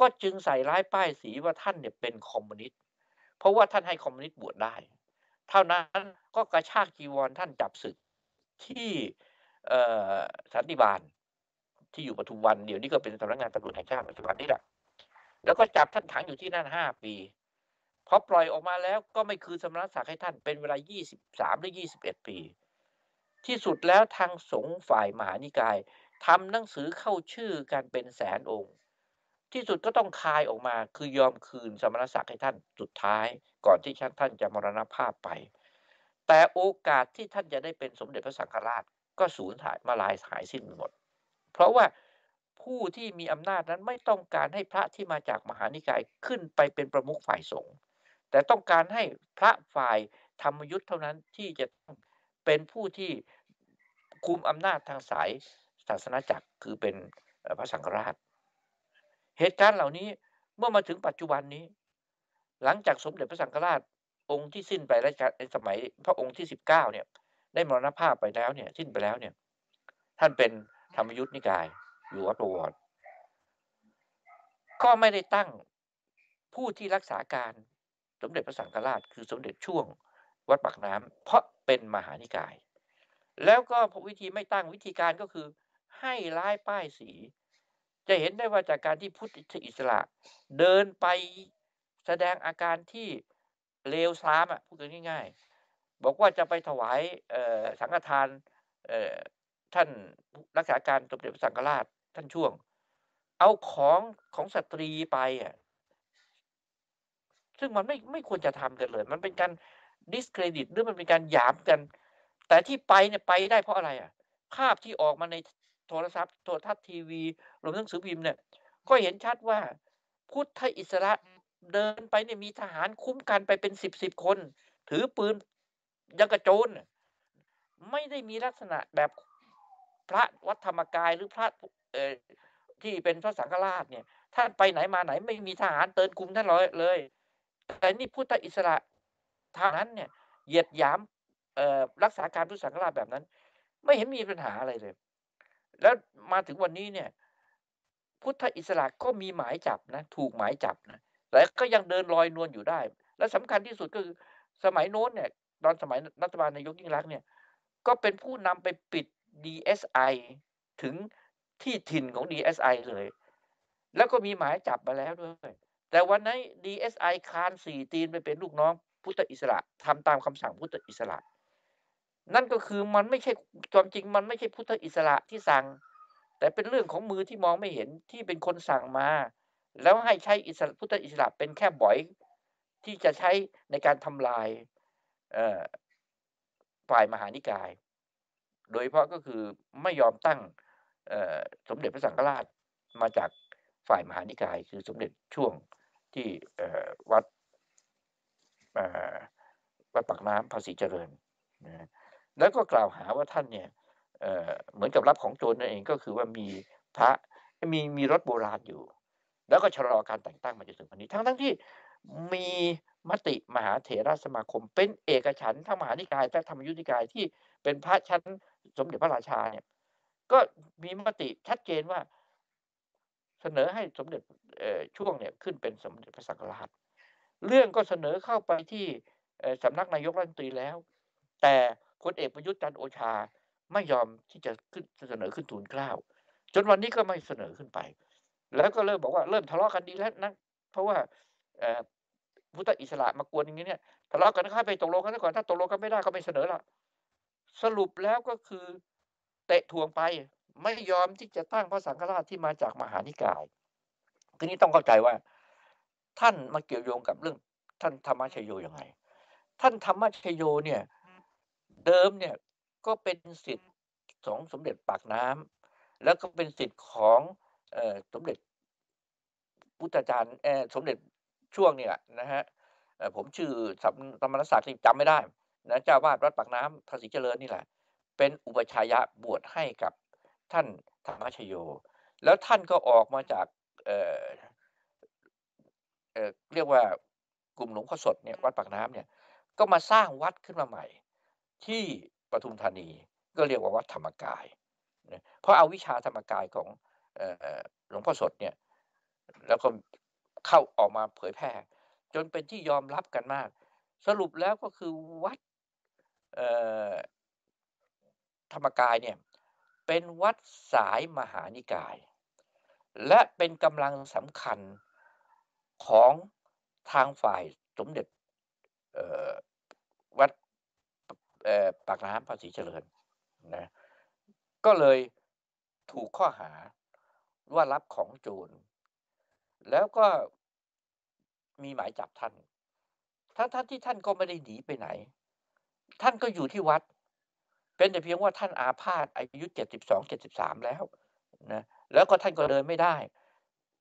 ก็จึงใส่ร้ายป้ายสีว่าท่านเนี่ยเป็นคอมมิวนิสต์เพราะว่าท่านให้คอมมิวนิสต์บวชได้ เท่านั้นก็กระชากจีวรท่านจับศึกที่สันติบาลที่อยู่ปทุมวัน เดี๋ยวนี้ก็เป็นสำนักงานตำรวจแห่งชาติปัจจุบันนี้แหละแล้วก็จับท่านขังอยู่ที่นั่นห้าปีพอปล่อยออกมาแล้วก็ไม่คืนสมณศักดิ์ให้ท่านเป็นเวลา23หรือ21 ปี ที่สุดแล้วทางสงฆ์ฝ่ายมหานิกายทำหนังสือเข้าชื่อกันเป็นแสนองค์ที่สุดก็ต้องคายออกมาคือยอมคืนสมณศักดิ์ให้ท่านสุดท้ายก่อนที่ท่านจะมรณภาพไป แต่โอกาสที่ท่านจะได้เป็นสมเด็จพระสังฆราช ก็สูญหายมาลายหายสิ้นหมด เพราะว่าผู้ที่มีอำนาจนั้นไม่ต้องการให้พระที่มาจากมหานิกายขึ้นไปเป็นประมุขฝ่ายสงฆ์แต่ต้องการให้พระฝ่ายธรรมยุทธ์เท่านั้นที่จะเป็นผู้ที่คุมอำนาจทางสายศาสนาจักร คือเป็นพระสังฆราชเหตุการณ์เหล่านี้เมื่อมาถึงปัจจุบันนี้ หลังจากสมเด็จพระสังฆราช องค์ที่สิ้นไปราชการในสมัย พระองค์ที่สิบเก้าเนี่ยได้มรณภาพไปแล้วเนี่ยสิ้นไปแล้วเนี่ยท่านเป็นธรรมยุทธนิกาย อยู่วัดวิก็ไม่ได้ตั้งผู้ที่รักษาการสมเด็จพระสังฆราชคือสมเด็จช่วงวัดปากน้ำ เพราะเป็นมหานิกาย แล้วก็วิธีไม่ตั้งวิธีการก็คือให้ร้ายป้ายสีจะเห็นได้ว่าจากการที่พุทธอิสระเดินไปแสดงอาการที่เลวซ้ำอ่ะพูดง่ายๆ บอกว่าจะไปถวายสังฆทานท่านรักษาการสมเด็จพระสังฆราช ท่านช่วง เอาของของสตรีไปอ่ะซึ่งมันไม่ไม่ควรจะทำกันเลย มันเป็นการดิสเครดิตหรือมันเป็นการหยามกัน แต่ที่ไปเนี่ยไปได้เพราะอะไรอ่ะ ภาพที่ออกมาในโทรศัพท์โทรทัศน์ทีวีรวมทั้งสือพิมพ์เนี่ย ก็เห็นชัดว่าพุทธอิสระเดินไปเนี่ยมีทหารคุ้มกันไปเป็นสิบสิบคน ถือปืนยังกระโจน ไม่ได้มีลักษณะแบบพระวัดธรรมกาย หรือพระที่เป็นพระสังฆราชเนี่ยท่านไปไหนมาไหนไม่มีทหารเตือนคุมท่านเลย แต่นี่พุทธอิสระทางนั้นเนี่ยเหยียดหยามรักษาการพุทธสังฆราชแบบนั้น ไม่เห็นมีปัญหาอะไรเลยแล้วมาถึงวันนี้เนี่ยพุทธอิสระก็มีหมายจับนะถูกหมายจับนะแต่ก็ยังเดินลอยนวลอยู่ได้ และสำคัญที่สุดก็คือสมัยโน้นเนี่ยตอนสมัยรัฐบาลนายกยิ่งรักเนี่ยก็เป็นผู้นำไปปิด DSI ถึงที่ถิ่นของ DSI เลย แล้วก็มีหมายจับมาแล้วด้วยแต่วันนั้น DSI คานสี่ตีนไปเป็นลูกน้องพุทธอิสระ ทำตามคำสั่งพุทธอิสระนั่นก็คือมันไม่ใช่ความจริงมันไม่ใช่พุทธอิสระที่สั่ง แต่เป็นเรื่องของมือที่มองไม่เห็นที่เป็นคนสั่งมา แล้วให้ใช้อิสระพุทธอิสระเป็นแค่บ่อยที่จะใช้ในการทำลายฝ่ายมหานิกาย โดยเพราะก็คือไม่ยอมตั้งสมเด็จพระสังฆราชมาจากฝ่ายมหานิกายคือสมเด็จช่วงที่วัดวัดปากน้ำภาษีเจริญนะแล้วก็กล่าวหาว่าท่านเนี่ยเเหมือนกับรับของโจรนั่นเองก็คือว่ามีพระมีมีรถโบราณอยู่ แล้วก็ชะลอการแต่งตั้งมาจนถึงวันนี้ ทั้งทั้งที่มีมติมหาเถรสมาคมเป็นเอกฉันทั้งมหานิกาย และธรรมยุติกาย ที่เป็นพระชั้นสมเด็จพระราชาเนี่ย ก็มีมติชัดเจนว่าเสนอให้สมเด็จช่วงเนี่ยขึ้นเป็นสมเด็จพระสังฆราชเรื่องก็เสนอเข้าไปที่สำนักนายกรัฐมนตรีแล้ว แต่คนเอกประยุทธ์จันโอชาไม่ยอมที่จะขึ้นเสนอขึ้นทูลเกล้าจนวันนี้ก็ไม่เสนอขึ้นไป แล้วก็เริ่มบอกว่าเริ่มทะเลาะกันดีแล้วนะเพราะว่าพุทธอิสระมากวนอย่างนี้เนี่ยทะเลาะกันข้าไปตกลงกันก่อนถ้าตกลงกันไม่ได้ก็ไม่เสนอละสรุปแล้วก็คือเตะทวงไปไม่ยอมที่จะตั้งพระสังฆราชที่มาจากมหานิกายทีนี้ต้องเข้าใจว่า ท่านมาเกี่ยวโยงกับเรื่อง ท่านธรรมชโยยังไงท่านธรรมชโยเนี่ยเดิมเนี่ยก็เป็นสิทธิ์ของสมเด็จปากน้ำแล้วก็เป็นสิทธิ์ของสมเด็จพุทธจารย์สมเด็จช่วงเนี่ยนะฮะผมชื่อสัมธรรมรศักดิ์จำไม่ได้นะเจ้าวาดวัดปากน้ำทศิเจริญนี่แหละ เป็นอุปชัยยะบวชให้กับท่านธรรมชโย แล้วท่านก็ออกมาจากเเรียกว่ากลุ่มหลวงพ่อสดเนี่ยวัดปากน้ำเนี่ยก็มาสร้างวัดขึ้นมาใหม่ที่ปทุมธานีก็เรียกว่าวัดธรรมกาย เพราะเอาวิชาธรรมกายของหลวงพ่อสดเนี่ยแล้วก็เข้าออกมาเผยแพร่จนเป็นที่ยอมรับกันมาก สรุปแล้วก็คือวัดธรรมกายเนี่ยเป็นวัดสายมหานิกาย และเป็นกำลังสำคัญของทางฝ่ายสมเด็จวัดปากน้ำภาษีเจริญนะก็เลยถูกข้อหาว่ารับของโจรแล้วก็มีหมายจับท่านทั้งท่านที่ท่านก็ไม่ได้หนีไปไหน ท่านก็อยู่ที่วัดเป็นแต่เพียงว่าท่านอาพาธอายุเจ็ดสิบสองเจ็ดสิบสามแล้วนะแล้วก็ท่านก็เดินไม่ได้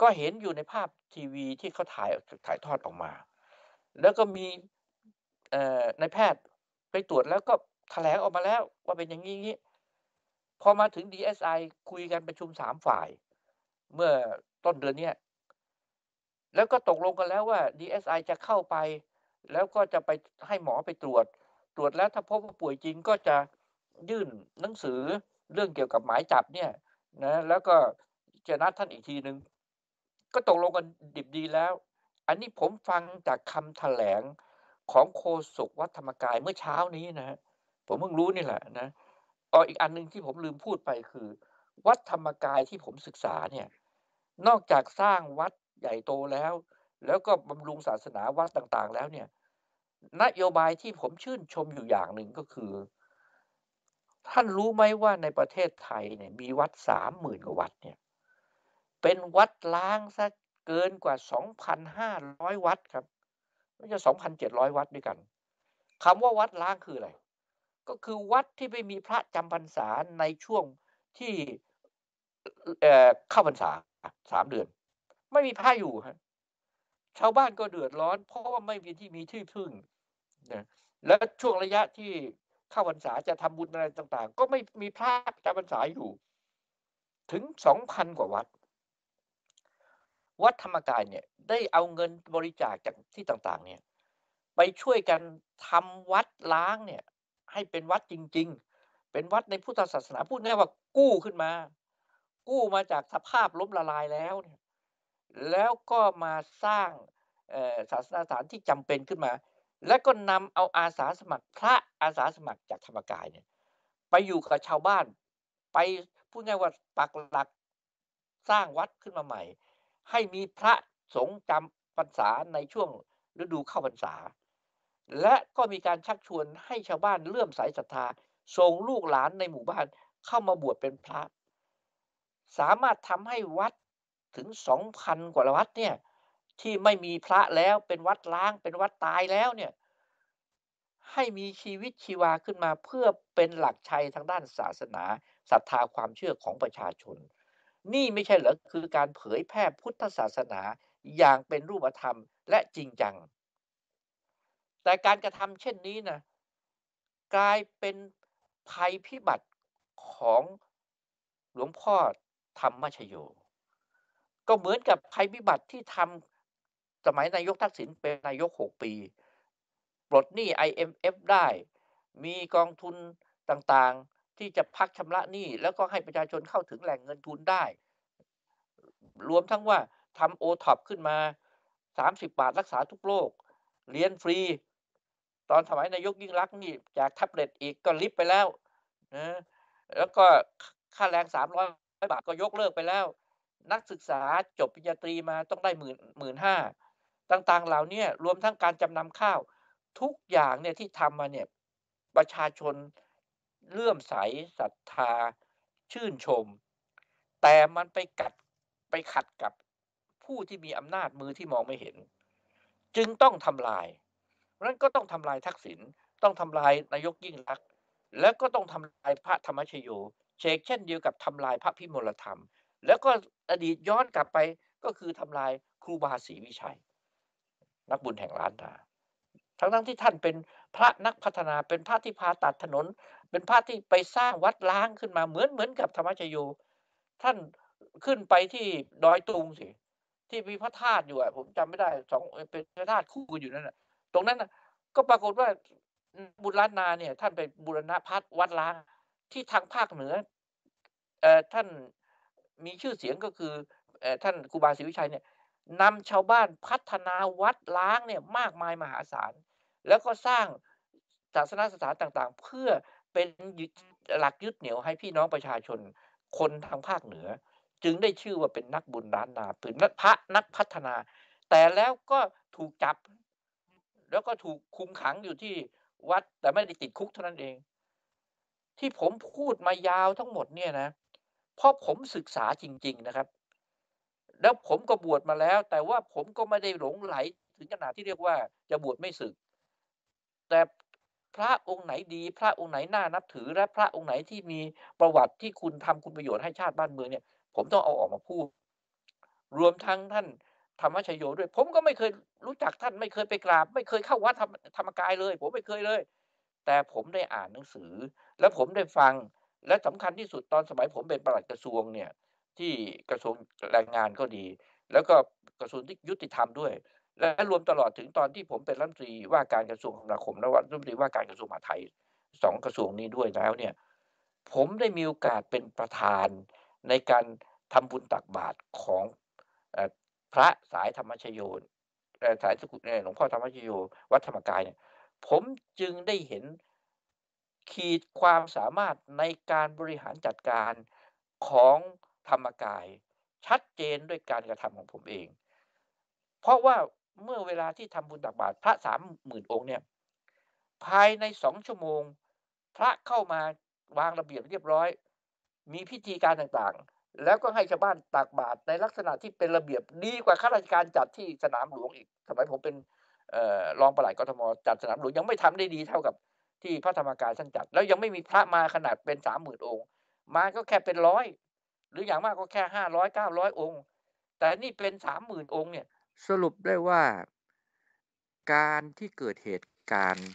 ก็เห็นอยู่ในภาพทีวีที่เขาถ่ายถ่ายทอดออกมา แล้วก็มีในแพทย์ไปตรวจแล้วก็แถลงออกมาแล้วว่าเป็นอย่างนี้นี้พอมาถึง DSI คุยกันประชุมสามฝ่าย เมื่อต้นเดือนนี้แล้วก็ตกลงกันแล้วว่า DSI จะเข้าไป แล้วก็จะไปให้หมอไปตรวจตรวจแล้วถ้าพบว่าป่วยจริงก็จะยื่นหนังสือเรื่องเกี่ยวกับหมายจับเนี่ยนะแล้วก็จะนัดท่านอีกทีหนึ่งก็ตกลงกันดิบดีแล้ว อันนี้ผมฟังจากคำถแถลงของโคศกวัดธรรมกายเมื่อเช้านี้นะ ผมเพิ่งรู้นี่แหละนะอ๋ออีกอันหนึ่งที่ผมลืมพูดไปคือ วัดธรรมกายที่ผมศึกษาเนี่ย นอกจากสร้างวัดใหญ่โตแล้ว แล้วก็บำรุงศาสนาวัดต่างๆ แล้วเนี่ย นโยบายที่ผมชื่นชมอยู่อย่างหนึ่งก็คือ ท่านรู้ไหมว่าในประเทศไทยเนี่ยมีวัดสามหมื่นกว่าวัดเนี่ยเป็นวัดล้างซะเกินกว่าสองพันห้าร้อยวัดครับมันจะสองพันเจ็ดร้อยวัดด้วยกัน คำว่าวัดล้างคืออะไร ก็คือวัดที่ไม่มีพระจำพรรษาในช่วงที่เข้าพรรษาสามเดือน ไม่มีพระอยู่ฮะชาวบ้านก็เดือดร้อน เพราะว่าไม่มีที่มีที่พึ่งนะแล้วช่วงระยะที่เข้าพรรษาจะทำบุญอะไรต่าง ๆ ก็ไม่มีพระจำพรรษาอยู่ ถึงสองพันกว่าวัดวัดธรรมกายเนี่ยได้เอาเงินบริจาคจากที่ต่างๆ เนี่ยไปช่วยกันทำวัดล้างเนี่ยให้เป็นวัดจริง ๆ เป็นวัดในพุทธศาสนา พูดง่ายว่ากู้ขึ้นมา กู้มาจากสภาพล้มละลายแล้วเนี่ยแล้วก็มาสร้างศาสนาสถานที่จำเป็นขึ้นมา และก็นำเอาอาสาสมัครพระอาสาสมัครจากธรรมกายเนี่ยไปอยู่กับชาวบ้าน ไปพูดง่ายว่าปักหลักสร้างวัดขึ้นมาใหม่ให้มีพระสงฆ์จำพรรษาในช่วงฤดูเข้าพรรษา และก็มีการชักชวนให้ชาวบ้านเลื่อมใสศรัทธาส่งลูกหลานในหมู่บ้านเข้ามาบวชเป็นพระ สามารถทำให้วัดถึงสองพันกว่าวัดเนี่ยที่ไม่มีพระแล้วเป็นวัดล้างเป็นวัดตายแล้วเนี่ยให้มีชีวิตชีวาขึ้นมาเพื่อเป็นหลักชัยทางด้านศาสนาศรัทธาความเชื่อของประชาชนนี่ไม่ใช่เหรอคือการเผยแพร่พุทธศาสนาอย่างเป็นรูปธรรมและจริงจัง แต่การกระทำเช่นนี้นะกลายเป็นภัยพิบัติของหลวงพ่อธรรมชโย ก็เหมือนกับภัยพิบัติที่ทำสมัยนายกทักษิณเป็นนายก 6 ปี ปลดหนี้ IMF ได้มีกองทุนต่างที่จะพักชำระหนี้แล้วก็ให้ประชาชนเข้าถึงแหล่งเงินทุนได้ รวมทั้งว่าทำโอท็อปขึ้นมา 30 บาทรักษาทุกโรคเรียนฟรี ตอนสมัยนายกยิ่งรักนี่จากแท็บเล็ตอีกก็ลิฟไปแล้วนะแล้วก็ค่าแรง300 บาทก็ยกเลิกไปแล้ว นักศึกษาจบปริญญาตรีมาต้องได้หมื่นหมื่นห้าต่างๆเหล่านี้รวมทั้งการจำนำข้าว ทุกอย่างเนี่ยที่ทำมาเนี่ยประชาชนเลื่อมใสศรัทธาชื่นชม แต่มันไปกัดไปขัดกับผู้ที่มีอำนาจมือที่มองไม่เห็น จึงต้องทำลายนั้นก็ต้องทำลายทักษิณต้องทำลายนายกยิ่งรักแล้วก็ต้องทำลายพระธรรมชโยเชกเช่นเดียวกับทำลายพระพิมลธรรม แล้วก็อดีตย้อนกลับไปก็คือทำลายครูบาศรีวิชัย นักบุญแห่งล้านนาทั้งทั้งที่ท่านเป็นพระนักพัฒนาเป็นพระที่พาตัดถนน เป็นพระที่ไปสร้างวัดล้างขึ้นมาเหมือนเหมือนกับธรรมชโยท่านขึ้นไปที่ ดอยตุงสิที่มีพระธาตุอยู่อ่ะผมจำไม่ได้สองเป็นพระธาตุคู่กันอยู่นั่นแหะตรงนั้นนะก็ปรากฏว่าบุรณาเนี่ย ท่านไปบุรณะพัฒวัดล้างที่ทางภาคเหนือเอ่อท่านมีชื่อเสียงก็คือเอ่อท่านครูบาศรีวิชัยเนี่ยนำชาวบ้านพัฒนาวัดล้างเนี่ย มากมายมหาศาลแล้วก็สร้างศาสนสถานต่างๆ เพื่อเป็นหลักยึดเหนี่ยวให้พี่น้องประชาชนคนทางภาคเหนือ จึงได้ชื่อว่าเป็นนักบุญร้านนาผืนนักพระนักพัฒนา แต่แล้วก็ถูกจับ แล้วก็ถูกคุมขังอยู่ที่วัด แต่ไม่ได้ติดคุกเท่านั้นเอง ที่ผมพูดมายาวทั้งหมดเนี่ยนะเพราะผมศึกษาจริง ๆ นะครับ แล้วผมก็บวชมาแล้ว แต่ว่าผมก็ไม่ได้หลงไหล ถึงขนาดที่เรียกว่า จะบวชไม่ศึก แต่พระองค์ไหนดี พระองค์ไหนน่านับถือ และพระองค์ไหนที่มีประวัติที่คุณทำคุณประโยชน์ให้ชาติบ้านเมืองเนี่ย ผมต้องเอาออกมาพูดรวมทั้งท่านธรรมชโยด้วย ผมก็ไม่เคยรู้จักท่านไม่เคยไปกราบไม่เคยเข้าวัดธรรมธรรมกายเลย ผมไม่เคยเลย แต่ผมได้อ่านหนังสือ และผมได้ฟังและสำคัญที่สุดตอนสมัย ผมเป็นประหลัดกระทรวงเนี่ยที่กระทรวงแรงงานก็ดี แล้วก็กระทรวงยุติธรรมด้วยและรวมตลอดถึงตอนที่ผมเป็นรัฐมนตรีว่าการกระทรวงคมนาคมและรัฐมนตรีว่าการกระทรวงมหาดไทยสองกระทรวงนี้ด้วยแล้วเนี่ยผมได้มีโอกาสเป็นประธานในการทำบุญตักบาตรของพระสายธรรมชโยนสายสกุลหลวงพ่อธรรมชโยวัดธรรมกายเนี่ยผมจึงได้เห็นขีดความสามารถในการบริหารจัดการของธรรมกาย ชัดเจนด้วยการกระทำของผมเอง เพราะว่าเมื่อเวลาที่ทำบุญตักบาตรพระสามหมื่นองค์เนี่ยภายในสองชั่วโมง พระเข้ามาวางระเบียบเรียบร้อย มีพิธีการต่างๆ แล้วก็ให้ชาวบ้านตักบาตรในลักษณะที่เป็นระเบียบดีกว่าข้าราชการจัดที่สนามหลวงอีกสมัยผมเป็นรองปลัดกทมจัดสนามหลวงยังไม่ทำได้ดีเท่ากับที่พระธรรมกายท่านจัดแล้วยังไม่มีพระมาขนาดเป็นสามหมื่นองค์ มาก็แค่เป็นร้อย หรืออย่างมากก็แค่ห้าร้อยเก้าร้อยองค์ แต่นี่เป็นสามหมื่นองค์เนี่ยสรุปได้ว่าการที่เกิดเหตุการณ์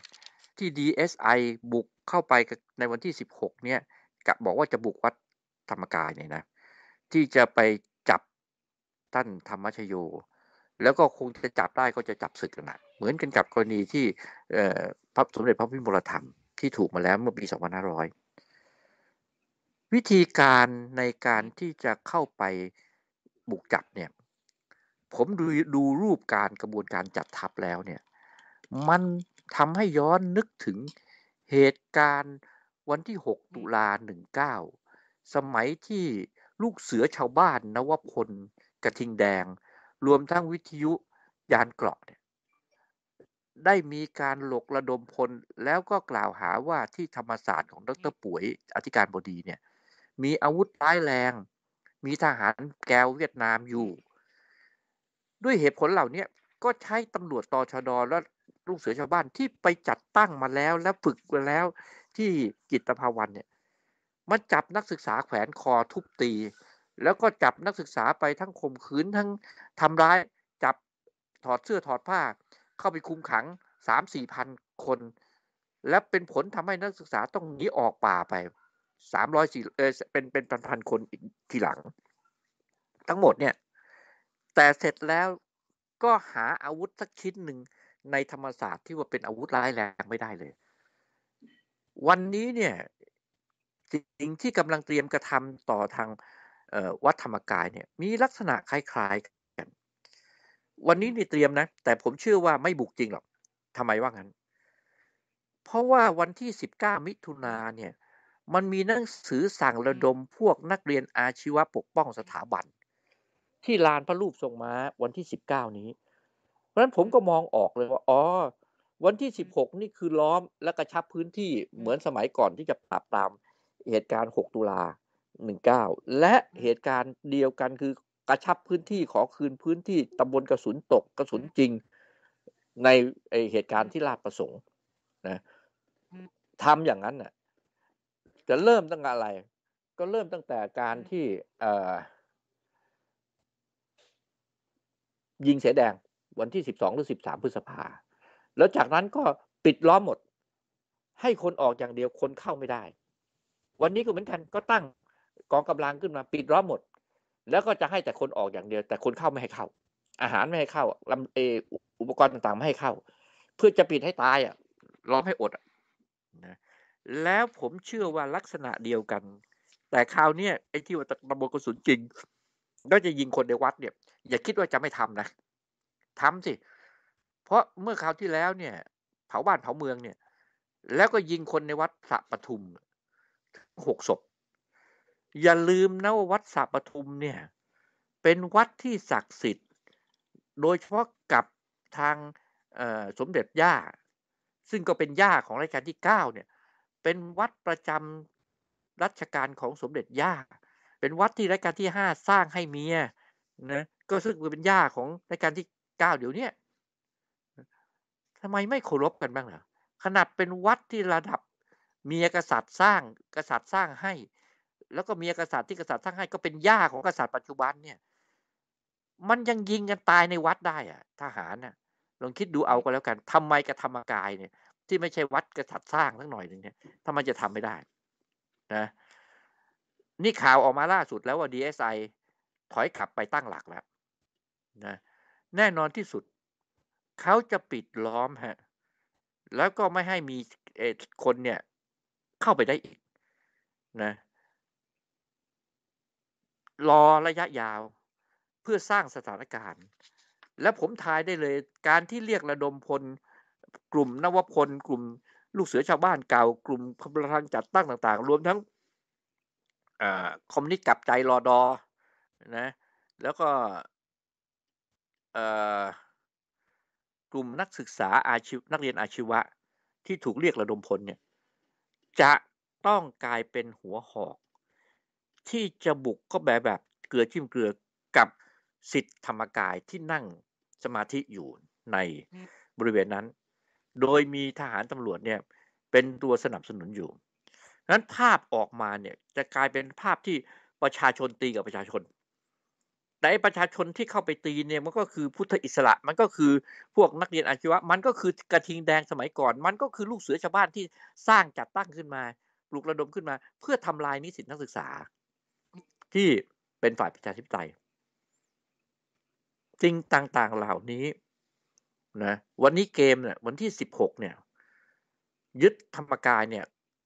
ที่ DSI บุกเข้าไปในวันที่ 16 เนี่ยกะบอกว่าจะบุกวัดธรรมกายเนี่ยนะที่จะไปจับท่านธรรมชโย แล้วก็คงจะจับได้ก็จะจับศึกนะเหมือนกันกับกรณีที่พระสมเด็จพระพิมลธรรมที่ถูกมาแล้วเมื่อปี2500 วิธีการในการที่จะเข้าไปบุกจับเนี่ยผมดูดูรูปการกระบวนการจัดทัพแล้วเนี่ย มันทำให้ย้อนนึกถึงเหตุการณ์วันที่ 6 ตุลา19 สมัยที่ลูกเสือชาวบ้านนวพลกระทิงแดง รวมทั้งวิทยุยานเกราะเนี่ยได้มีการหลกระดมพล แล้วก็กล่าวหาว่าที่ธรรมศาสตร์ของดรป่วยอธิการบดีเนี่ยมีอาวุธร้ายแรง มีทหารแกวเวียดนามอยู่ด้วยเหตุผลเหล่านี้ก็ใช้ตำรวจตชดและลูกเสือชาวบ้านที่ไปจัดตั้งมาแล้วและฝึกมาแล้วที่กิตภาวันเนี่ยมาจับนักศึกษาแขวนคอทุบตี แล้วก็จับนักศึกษาไปทั้งข่มขืนทั้งทำร้ายจับถอดเสื้อถอดผ้า เข้าไปคุมขังสามสี่พันคน และเป็นผลทำให้นักศึกษาต้องหนีออกป่าไปสามร้อยสี่เออเป็นเป็นพันพันคนอีกทีหลังทั้งหมดเนี่ยแต่เสร็จแล้วก็หาอาวุธสักชิ้นหนึ่งในธรรมศาสตร์ที่ว่าเป็นอาวุธร้ายแรงไม่ได้เลย วันนี้เนี่ยสิ่งที่กำลังเตรียมกระทำต่อทางวัดธรรมกายเนี่ยมีลักษณะคล้ายๆกันวันนี้นี่เตรียมนะ แต่ผมเชื่อว่าไม่บุกจริงหรอกทำไมว่างั้น เพราะว่าวันที่ 19 มิถุนาเนี่ยมันมีหนังสือสั่งระดมพวกนักเรียนอาชีวะปกป้องสถาบันที่ลานพระรูปทรงม้าวันที่สิบเก้านี้ เพราะฉะนั้นผมก็มองออกเลยว่า อ๋อ วันที่สิบหกนี่คือล้อมและกระชับพื้นที่เหมือนสมัยก่อนที่จะปราบปรามเหตุการณ์หกตุลาหนึ่งเก้าและเหตุการณ์เดียวกันคือกระชับพื้นที่ขอคืนพื้นที่ตำบลกระสุนตกกระสุนจริง ในเหตุการณ์ที่ลาดประสงค์นะทำอย่างนั้นน่ะจะเริ่มตั้งอะไร ก็เริ่มตั้งแต่การที่ยิงเสแดงวันที่ 12หรือ13พฤษภาแล้วจากนั้นก็ปิดล้อมหมด ให้คนออกอย่างเดียวคนเข้าไม่ได้ วันนี้ก็เหมือนกันก็ตั้งกองกำลังขึ้นมาปิดล้อมหมด แล้วก็จะให้แต่คนออกอย่างเดียว แต่คนเข้าไม่ให้เข้า อาหารไม่ให้เข้าลำเออุปกรณ์ต่างๆไม่ให้เข้า เพื่อจะปิดให้ตายอ่ะล้อมให้อดนะแล้วผมเชื่อว่าลักษณะเดียวกัน แต่คราวนี้ไอ้ที่ว่าตะบกระสุนจริง ก็จะยิงคนในวัดเนี่ยอย่าคิดว่าจะไม่ทำนะ ทำสิ เพราะเมื่อคราวที่แล้วเนี่ยเผา บ้าน เผาเมืองเนี่ย แล้วก็ยิงคนในวัดสะปทุมหกศพอย่าลืมนะว่าวัดสะปทุมเนี่ย เป็นวัดที่ศักดิ์สิทธิ์โดยเฉพาะกับทางสมเด็จย่า ซึ่งก็เป็นย่าของรัชกาลที่เก้าเนี่ย เป็นวัดประจำรัชกาลของสมเด็จย่าเป็นวัดที่รัชกาลที่ห้าสร้างให้เมียนะก็ซึ่งเป็นย่าของในการที่ก้าวเดี๋ยวนี้ทำไมไม่เคารพกันบ้างล่ะ ขนาดเป็นวัดที่ระดับเมียกษัตริย์สร้างกษัตริย์สร้างให้ แล้วก็เมียกษัตริย์ที่กษัตริย์สร้างให้ก็เป็นย่าของกษัตริย์ปัจจุบันเนี่ยมันยังยิงกันตายในวัดได้อะทหารน่ะลองคิดดูเอาก็แล้วกัน ทำไมกระธรรมกายเนี่ย ที่ไม่ใช่วัดกษัตริย์สร้างสักหน่อยหนึ่งเนี่ยทำไมจะทำไม่ได้นะนี่ข่าวออกมาล่าสุดแล้วว่าดีเอสไอถอยขับไปตั้งหลักแล้วนะแน่นอนที่สุด เขาจะปิดล้อมฮะ แล้วก็ไม่ให้มีคนเนี่ยเข้าไปได้อีกนะรอระยะยาว เพื่อสร้างสถานการณ์ และผมทายได้เลยการที่เรียกระดมพลกลุ่มนวพลกลุ่มลูกเสือชาวบ้านเก่า กลุ่มพลังจัดตั้งต่างๆ รวมทั้งอคอมมิวนิสต์กับใจรอดอนะ แล้วก็กลุ่มนักศึกษาอาชีนักเรียนอาชีวะที่ถูกเรียกระดมพลเนี่ยจะต้องกลายเป็นหัวหอก ที่จะบุกก็แบบแบบเกลือจิ้มเกลือกับสิทธิธรรมกายที่นั่งสมาธิอยู่ในบริเวณนั้น โดยมีทหารตำรวจเนี่ยเป็นตัวสนับสนุนอยู่นั้นภาพออกมาเนี่ยจะกลายเป็นภาพที่ประชาชนตีกับประชาชนแต่ประชาชนที่เข้าไปตีเนี่ยมันก็คือพุทธอิสระมันก็คือพวกนักเรียนอาชีวะมันก็คือกระทิงแดงสมัยก่อน มันก็คือลูกเสือชาวบ้านที่สร้างจัดตั้งขึ้นมาปลุกระดมขึ้นมาเพื่อทำลายนิสิตนักศึกษา ที่เป็นฝ่ายประชาธิปไตยสิ่งต่าง ๆเหล่านี้ นะวันนี้เกมเนี่ยวันที่สิบหกเนี่ย ยึดธรรมกายเนี่ย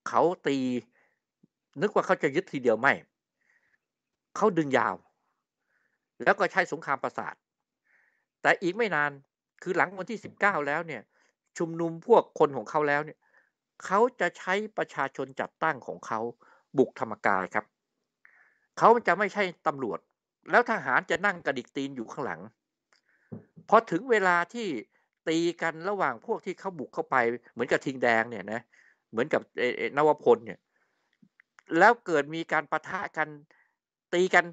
เขาตี นึกว่าเขาจะยึดทีเดียวไม่เขาดึงยาวแล้วก็ใช้สงครามประสาท แต่อีกไม่นานคือหลังวันที่สิบเก้าแล้วเนี่ยชุมนุมพวกคนของเขาแล้วเนี่ยเขาจะใช้ประชาชนจัดตั้งของเขาบุกธรรมกายครับเขาจะไม่ใช่ตำรวจ แล้วทหารจะนั่งกระดิกตีนอยู่ข้างหลังพอถึงเวลาที่ตีกันระหว่างพวกที่เขาบุกเข้าไปเหมือนกับทิงแดงเนี่ยนะเหมือนกับนวพลเนี่ยแล้วเกิดมีการประทะกันตีกัน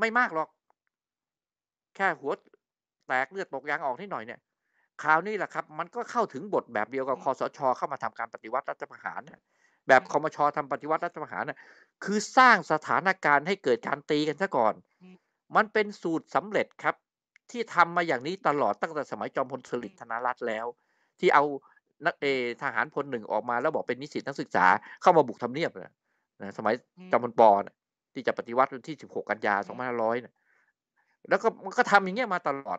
ไม่มากหรอกแค่หัวแตกเลือดตกยางออกนิดหน่อยเนี่ย คราวนี้แหละครับ มันก็เข้าถึงบทแบบเดียวกับคอสช เข้ามาทำการปฏิวัติรัฐประหาร แบบคอมช ทำปฏิวัติรัฐประหารน่ะคือสร้างสถานการณ์ให้เกิดการตีกันซะก่อน มันเป็นสูตรสำเร็จครับ ที่ทำมาอย่างนี้ตลอดตั้งแต่สมัยจอมพลสฤษดิ์ธนรัตน์แล้ว ที่เอานักเอทหารพลหนึ่งออกมาแล้วบอกเป็นนิสิตนักศึกษาเข้ามาบุกทำเนียบนะสมัยจอมพลปอที่จะปฏิวัติที่ 16 กันยา2500นยแล้วก็มันก็ทำอย่างเงี้ยมาตลอด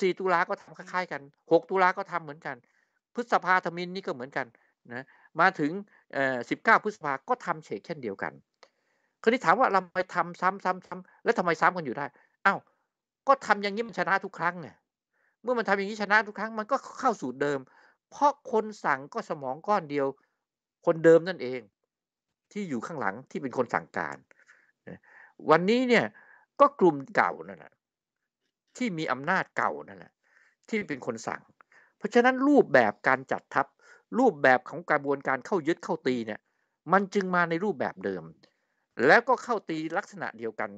14 ตุลาก็ทำคล้ายๆกัน 6 ตุลาก็ทำเหมือนกัน พฤษภาธมินนี่ก็เหมือนกันนะ มาถึงเอ่อ19 พฤษภาก็ทำเฉกเช่นเดียวกัน คือที่ถามว่าเราไปทำซ้ำๆๆ แล้วทำไมซ้ำกันอยู่ได้ อ้าว ก็ทำอย่างนี้มันชนะทุกครั้งเนี่ยเมื่อมันทำอย่างนี้ชนะทุกครั้ง มันก็เข้าสูตรเดิม เพราะคนสั่งก็สมองก้อนเดียว คนเดิมนั่นเอง ที่อยู่ข้างหลังที่เป็นคนสั่งการ วันนี้เนี่ยก็กลุ่มเก่านั่นแหละที่มีอำนาจเก่านั่นแหละที่เป็นคนสั่ง เพราะฉะนั้นรูปแบบการจัดทัพรูปแบบของกระบวนการเข้ายึดเข้าตีเนี่ย มันจึงมาในรูปแบบเดิม แล้วก็เข้าตีลักษณะเดียวกัน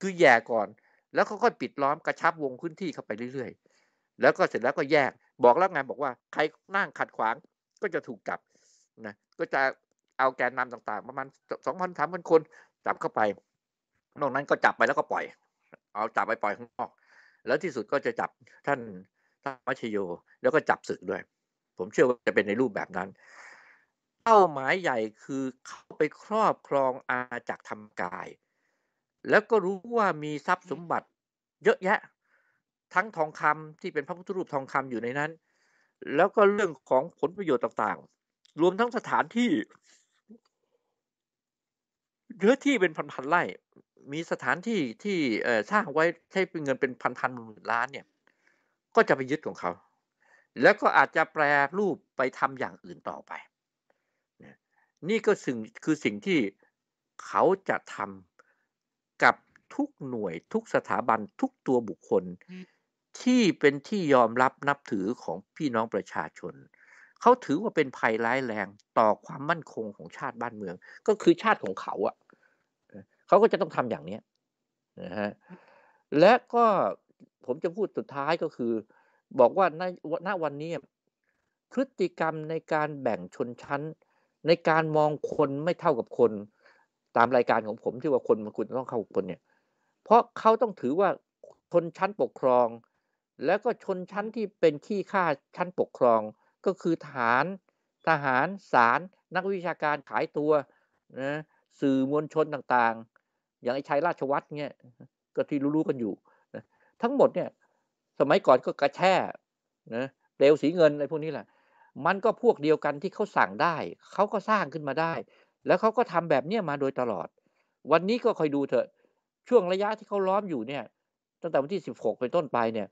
คือแย่ก่อน แล้วค่อยปิดล้อมกระชับวงพื้นที่เข้าไปเรื่อยๆ แล้วก็เสร็จแล้วก็แยกบอกแล้วไงบอกว่า ใครนั่งขัดขวางก็จะถูกจับนะก็จะเอาแกนนำต่างๆ ประมาณสองพันสามพันคนจับเข้าไปนอกนั้นก็จับไปแล้วก็ปล่อย เอาจับไปปล่อยข้างนอก แล้วที่สุดก็จะจับท่านธรรมชโย แล้วก็จับศึกด้วย ผมเชื่อว่าจะเป็นในรูปแบบนั้น เป้าหมายใหญ่คือเข้าไปครอบครองอาจักรธรรมกาย แล้วก็รู้ว่ามีทรัพย์สมบัติ เยอะแยะ ทั้งทองคำที่เป็นพระพุทธรูปทองคำอยู่ในนั้น แล้วก็เรื่องของผลประโยชน์ต่างๆ รวมทั้งสถานที่เนื้อที่เป็นพันๆไร่มีสถานที่ที่สร้างไว้ใช้เป็นเงินเป็นพันพันหมื่นล้านเนี่ยก็จะไปยึดของเขา แล้วก็อาจจะแปรรูปไปทำอย่างอื่นต่อไปนี่ก็สิ่งคือสิ่งที่เขาจะทำกับทุกหน่วยทุกสถาบันทุกตัวบุคคล ที่เป็นที่ยอมรับนับถือของพี่น้องประชาชน เขาถือว่าเป็นภัยร้ายแรงต่อความมั่นคงของชาติบ้านเมือง ก็คือชาติของเขาอะเขาก็จะต้องทำอย่างเนี้ยนะฮะ และก็ผมจะพูดสุดท้ายก็คือ บอกว่าในณวันนี้พฤติกรรมในการแบ่งชนชั้นในการมองคนไม่เท่ากับคน ตามรายการของผมที่ว่าคนมันคุณต้องเข้าคนเนี่ยเพราะเขาต้องถือว่าชนชั้นปกครอง แล้วก็ชนชั้นที่เป็นขี้ข้าชั้นปกครอง ก็คือฐานทหารศาลนักวิชาการขายตัวนะสื่อมวลชนต่างอย่างไอ้ชัยราชวัตรเนี่ยก็ที่รู้ๆกันอยู่นะทั้งหมดเนี่ยสมัยก่อนก็กระแช่นะเตลวสีเงินอะไรพวกนี้แหละมันก็พวกเดียวกันที่เขาสั่งได้ เขาก็สร้างขึ้นมาได้ แล้วเขาก็ทำแบบเนี้ยมาโดยตลอด วันนี้ก็คอยดูเถอะช่วงระยะที่เขาล้อมอยู่เนี่ยตั้งแต่วันที่ 16 เป็นต้นไปเนี่ย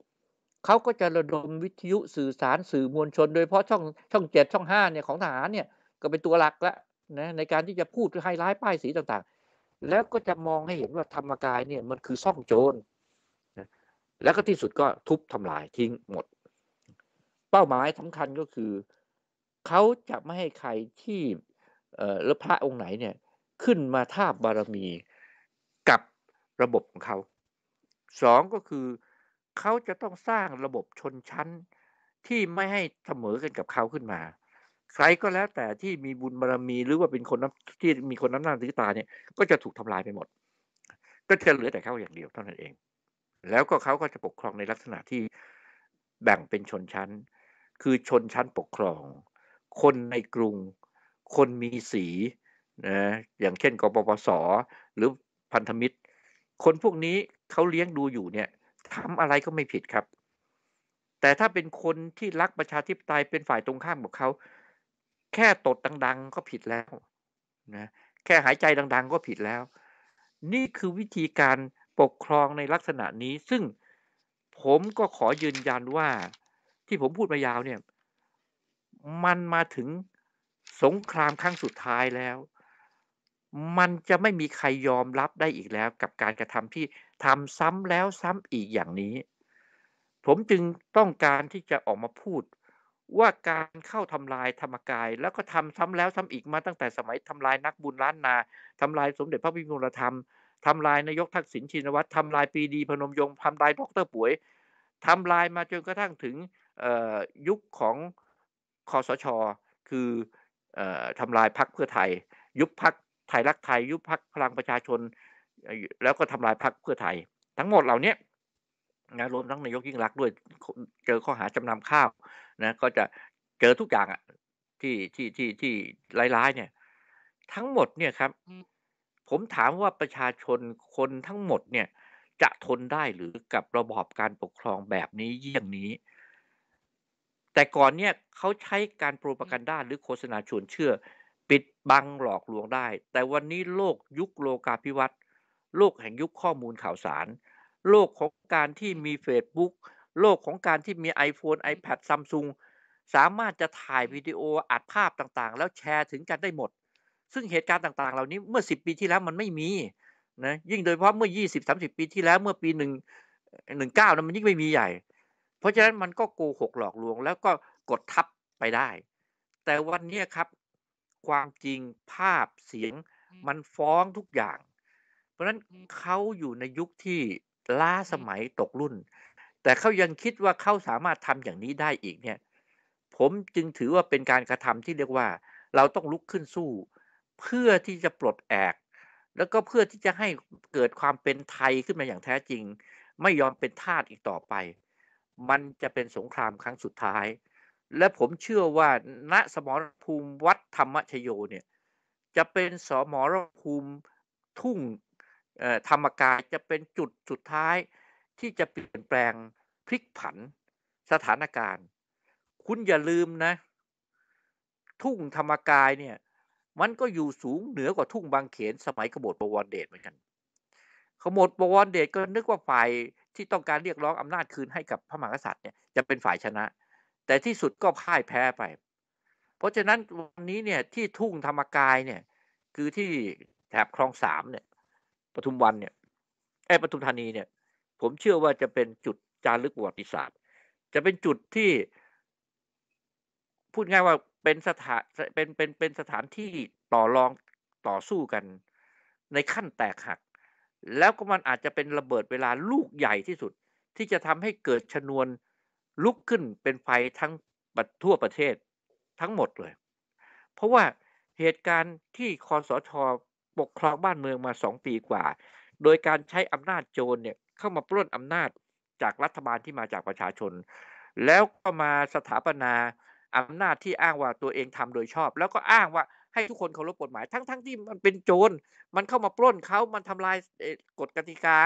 เขาก็จะระดมวิทยุสื่อสารสื่อมวลชน โดยเฉพาะช่องช่องเจ็ดช่องห้าเนี่ยของทหารเนี่ยก็เป็นตัวหลักละนะในการที่จะพูดให้ร้ายป้ายสีต่างแล้วก็จะมองให้เห็นว่าธรรมกายเนี่ยมันคือซ่องโจรแล้วก็ที่สุดก็ทุบทำลายทิ้งหมด เป้าหมายสำคัญก็คือเขาจะไม่ให้ใครที่เออพระองค์ไหนเนี่ยขึ้นมาทาาบารมีกับระบบของเขาสองก็คือเขาจะต้องสร้างระบบชนชั้นที่ไม่ให้เสมอกันกับเขาขึ้นมาใครก็แล้วแต่ที่มีบุญบารมีหรือว่าเป็นคนนที่มีคนน้ำหน้าถือตาเนี่ยก็จะถูกทำลายไปหมด ก็จะเหลือแต่เขาอย่างเดียวเท่านั้นเอง แล้วก็เขาก็จะปกครองในลักษณะที่แบ่งเป็นชนชั้น คือชนชั้นปกครอง คนในกรุง คนมีสีนะอย่างเช่นกปปสหรือพันธมิตร คนพวกนี้เขาเลี้ยงดูอยู่เนี่ยทำอะไรก็ไม่ผิดครับ แต่ถ้าเป็นคนที่รักประชาธิปไตยเป็นฝ่ายตรงข้ามกับเขาแค่ตดดังๆ ก็ผิดแล้วนะ แค่หายใจดังๆ ก็ผิดแล้ว นี่คือวิธีการปกครองในลักษณะนี้ ซึ่งผมก็ขอยืนยันว่าที่ผมพูดมายาวเนี่ย มันมาถึงสงครามครั้งสุดท้ายแล้ว มันจะไม่มีใครยอมรับได้อีกแล้วกับการกระทำที่ทำซ้ำแล้วซ้ำอีกอย่างนี้ ผมจึงต้องการที่จะออกมาพูดว่าการเข้าทำลายธรรมกายแล้วก็ทำซ้ำแล้วซ้ำอีกมาตั้งแต่สมัยทำลายนักบุญล้านนา ทำลายสมเด็จพระพิมลธรรมทำลายนายกทักษิณชินวัตรทำลายปีดีพนมยงค์ทำลายดรป่วย ทำลายมาจนกระทั่งถึงยุคของคอสชคือทำลายพักเพื่อไทย ยุบพักไทยรักไทย ยุบพักพลังประชาชน แล้วก็ทำลายพักเพื่อไทย ทั้งหมดเหล่านี้นะรวมทั้งนายกยิ่งรักด้วยเจอข้อหาจำนำข้าวนะก็จะเจอทุกอย่างอะที่ที่ที่ที่ร้ายๆเนี่ยทั้งหมดเนี่ยครับผมถามว่าประชาชนคนทั้งหมดเนี่ยจะทนได้หรือกับระบอบการปกครองแบบนี้เยี่ยงนี้ แต่ก่อนเนี่ยเขาใช้การโปรปกันด้าหรือโฆษณาชวนเชื่อ ปิดบังหลอกลวงได้ แต่วันนี้โลกยุคโลกาภิวัตน์โลกแห่งยุคข้อมูลข่าวสาร โลกของการที่มีเฟซบุ๊ก Facebook โลกของการที่มี iPhone iPad Samsung สามารถจะถ่ายวิดีโออัดภาพต่างๆ แล้วแชร์ถึงกันได้หมด ซึ่งเหตุการณ์ต่างๆ เหล่านี้เมื่อ 10 ปีที่แล้วมันไม่มีนะยิ่งโดยเฉพาะเมื่อ 20 30 ปีที่แล้วเมื่อปี1 1 9นะมันยิ่งไม่มีใหญ่ เพราะฉะนั้นมันก็โกหกหลอกลวง แล้วก็กดทับไปได้ แต่วันนี้ครับ ความจริงภาพเสียงมันฟ้องทุกอย่าง เพราะฉะนั้นเขาอยู่ในยุคที่ล้าสมัยตกรุ่นแต่เขายังคิดว่าเขาสามารถทำอย่างนี้ได้อีกเนี่ยผมจึงถือว่าเป็นการกระทำที่เรียกว่า เราต้องลุกขึ้นสู้ เพื่อที่จะปลดแอก แล้วก็เพื่อที่จะให้เกิดความเป็นไทยขึ้นมาอย่างแท้จริง ไม่ยอมเป็นทาสอีกต่อไป มันจะเป็นสงครามครั้งสุดท้าย และผมเชื่อว่าณสมรภูมิวัดธรรมชโยเนี่ยจะเป็นสมรภูมิทุ่งธรรมกายจะเป็นจุดสุดท้ายที่จะเปลี่ยนแปลงพลิกผันสถานการณ์ คุณอย่าลืมนะ ทุ่งธรรมกายเนี่ยมันก็อยู่สูงเหนือกว่าทุ่งบางเขนสมัยขบฏบวรเดชเหมือนกันขบฏบวรเดชก็นึกว่า ฝ่ายที่ต้องการเรียกร้องอำนาจคืนให้กับพระมหากษัตริย์เนี่ยจะเป็นฝ่ายชนะ แต่ที่สุดก็พ่ายแพ้ไป เพราะฉะนั้นวันนี้เนี่ยที่ทุ่งธรรมกายเนี่ยคือที่แถบคลองสามเนี่ยปทุมวันเนี่ยไอ้ปทุมธานีเนี่ยผมเชื่อว่าจะเป็นจุดจารึกประวัติศาสตร์ จะเป็นจุดที่พูดง่ายว่าเป็นสถานเป็นเป็นเป็นสถานที่ต่อรองต่อสู้กันในขั้นแตกหัก แล้วก็มันอาจจะเป็นระเบิดเวลาลูกใหญ่ที่สุด ที่จะทำให้เกิดชนวนลุกขึ้นเป็นไฟทั้งทั่วประเทศทั้งหมดเลย เพราะว่าเหตุการณ์ที่คอสชปกครองบ้านเมืองมาสองปีกว่า โดยการใช้อำนาจโจรเนี่ยเข้ามาปล้นอำนาจจากรัฐบาลที่มาจากประชาชน แล้วก็มาสถาปนาอำนาจที่อ้างว่าตัวเองทำโดยชอบ แล้วก็อ้างว่าให้ทุกคนเคารพกฎหมาย ทั้งๆทที่ มันเป็นโจร มันเข้ามาปล้นเขามันทำลายกฎกติกา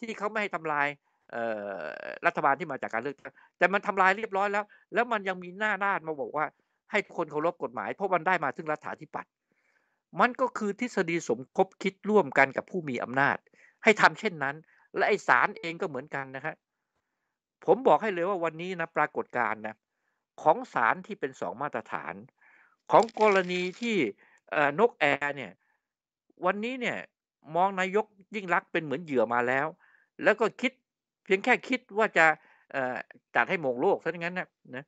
ที่เขาไม่ให้ทำลายรัฐบาลที่มาจากการเลือกตั้ง แต่มันทำลายเรียบร้อยแล้ว แล้วมันยังมีหน้าด้านมาบอกว่า ให้คนเคารพกฎหมาย เพราะมันได้มาซึ่งรัฐาธิปัตย์มันก็คือทฤษฎีสมคบคิดร่วมกันกับผู้มีอำนาจให้ทำเช่นนั้นและไอสารเองก็เหมือนกันนะครับ ผมบอกให้เลยว่าวันนี้นะปรากฏการณ์นะของสารที่เป็นสองมาตรฐาน ของกรณีที่นกแอร์เนี่ยวันนี้เนี่ยมองนายกยิ่งรักเป็นเหมือนเหยื่อมาแล้ว แล้วก็คิดเพียงแค่คิดว่าจะจัดให้มงโลกซะงั้นนะนะ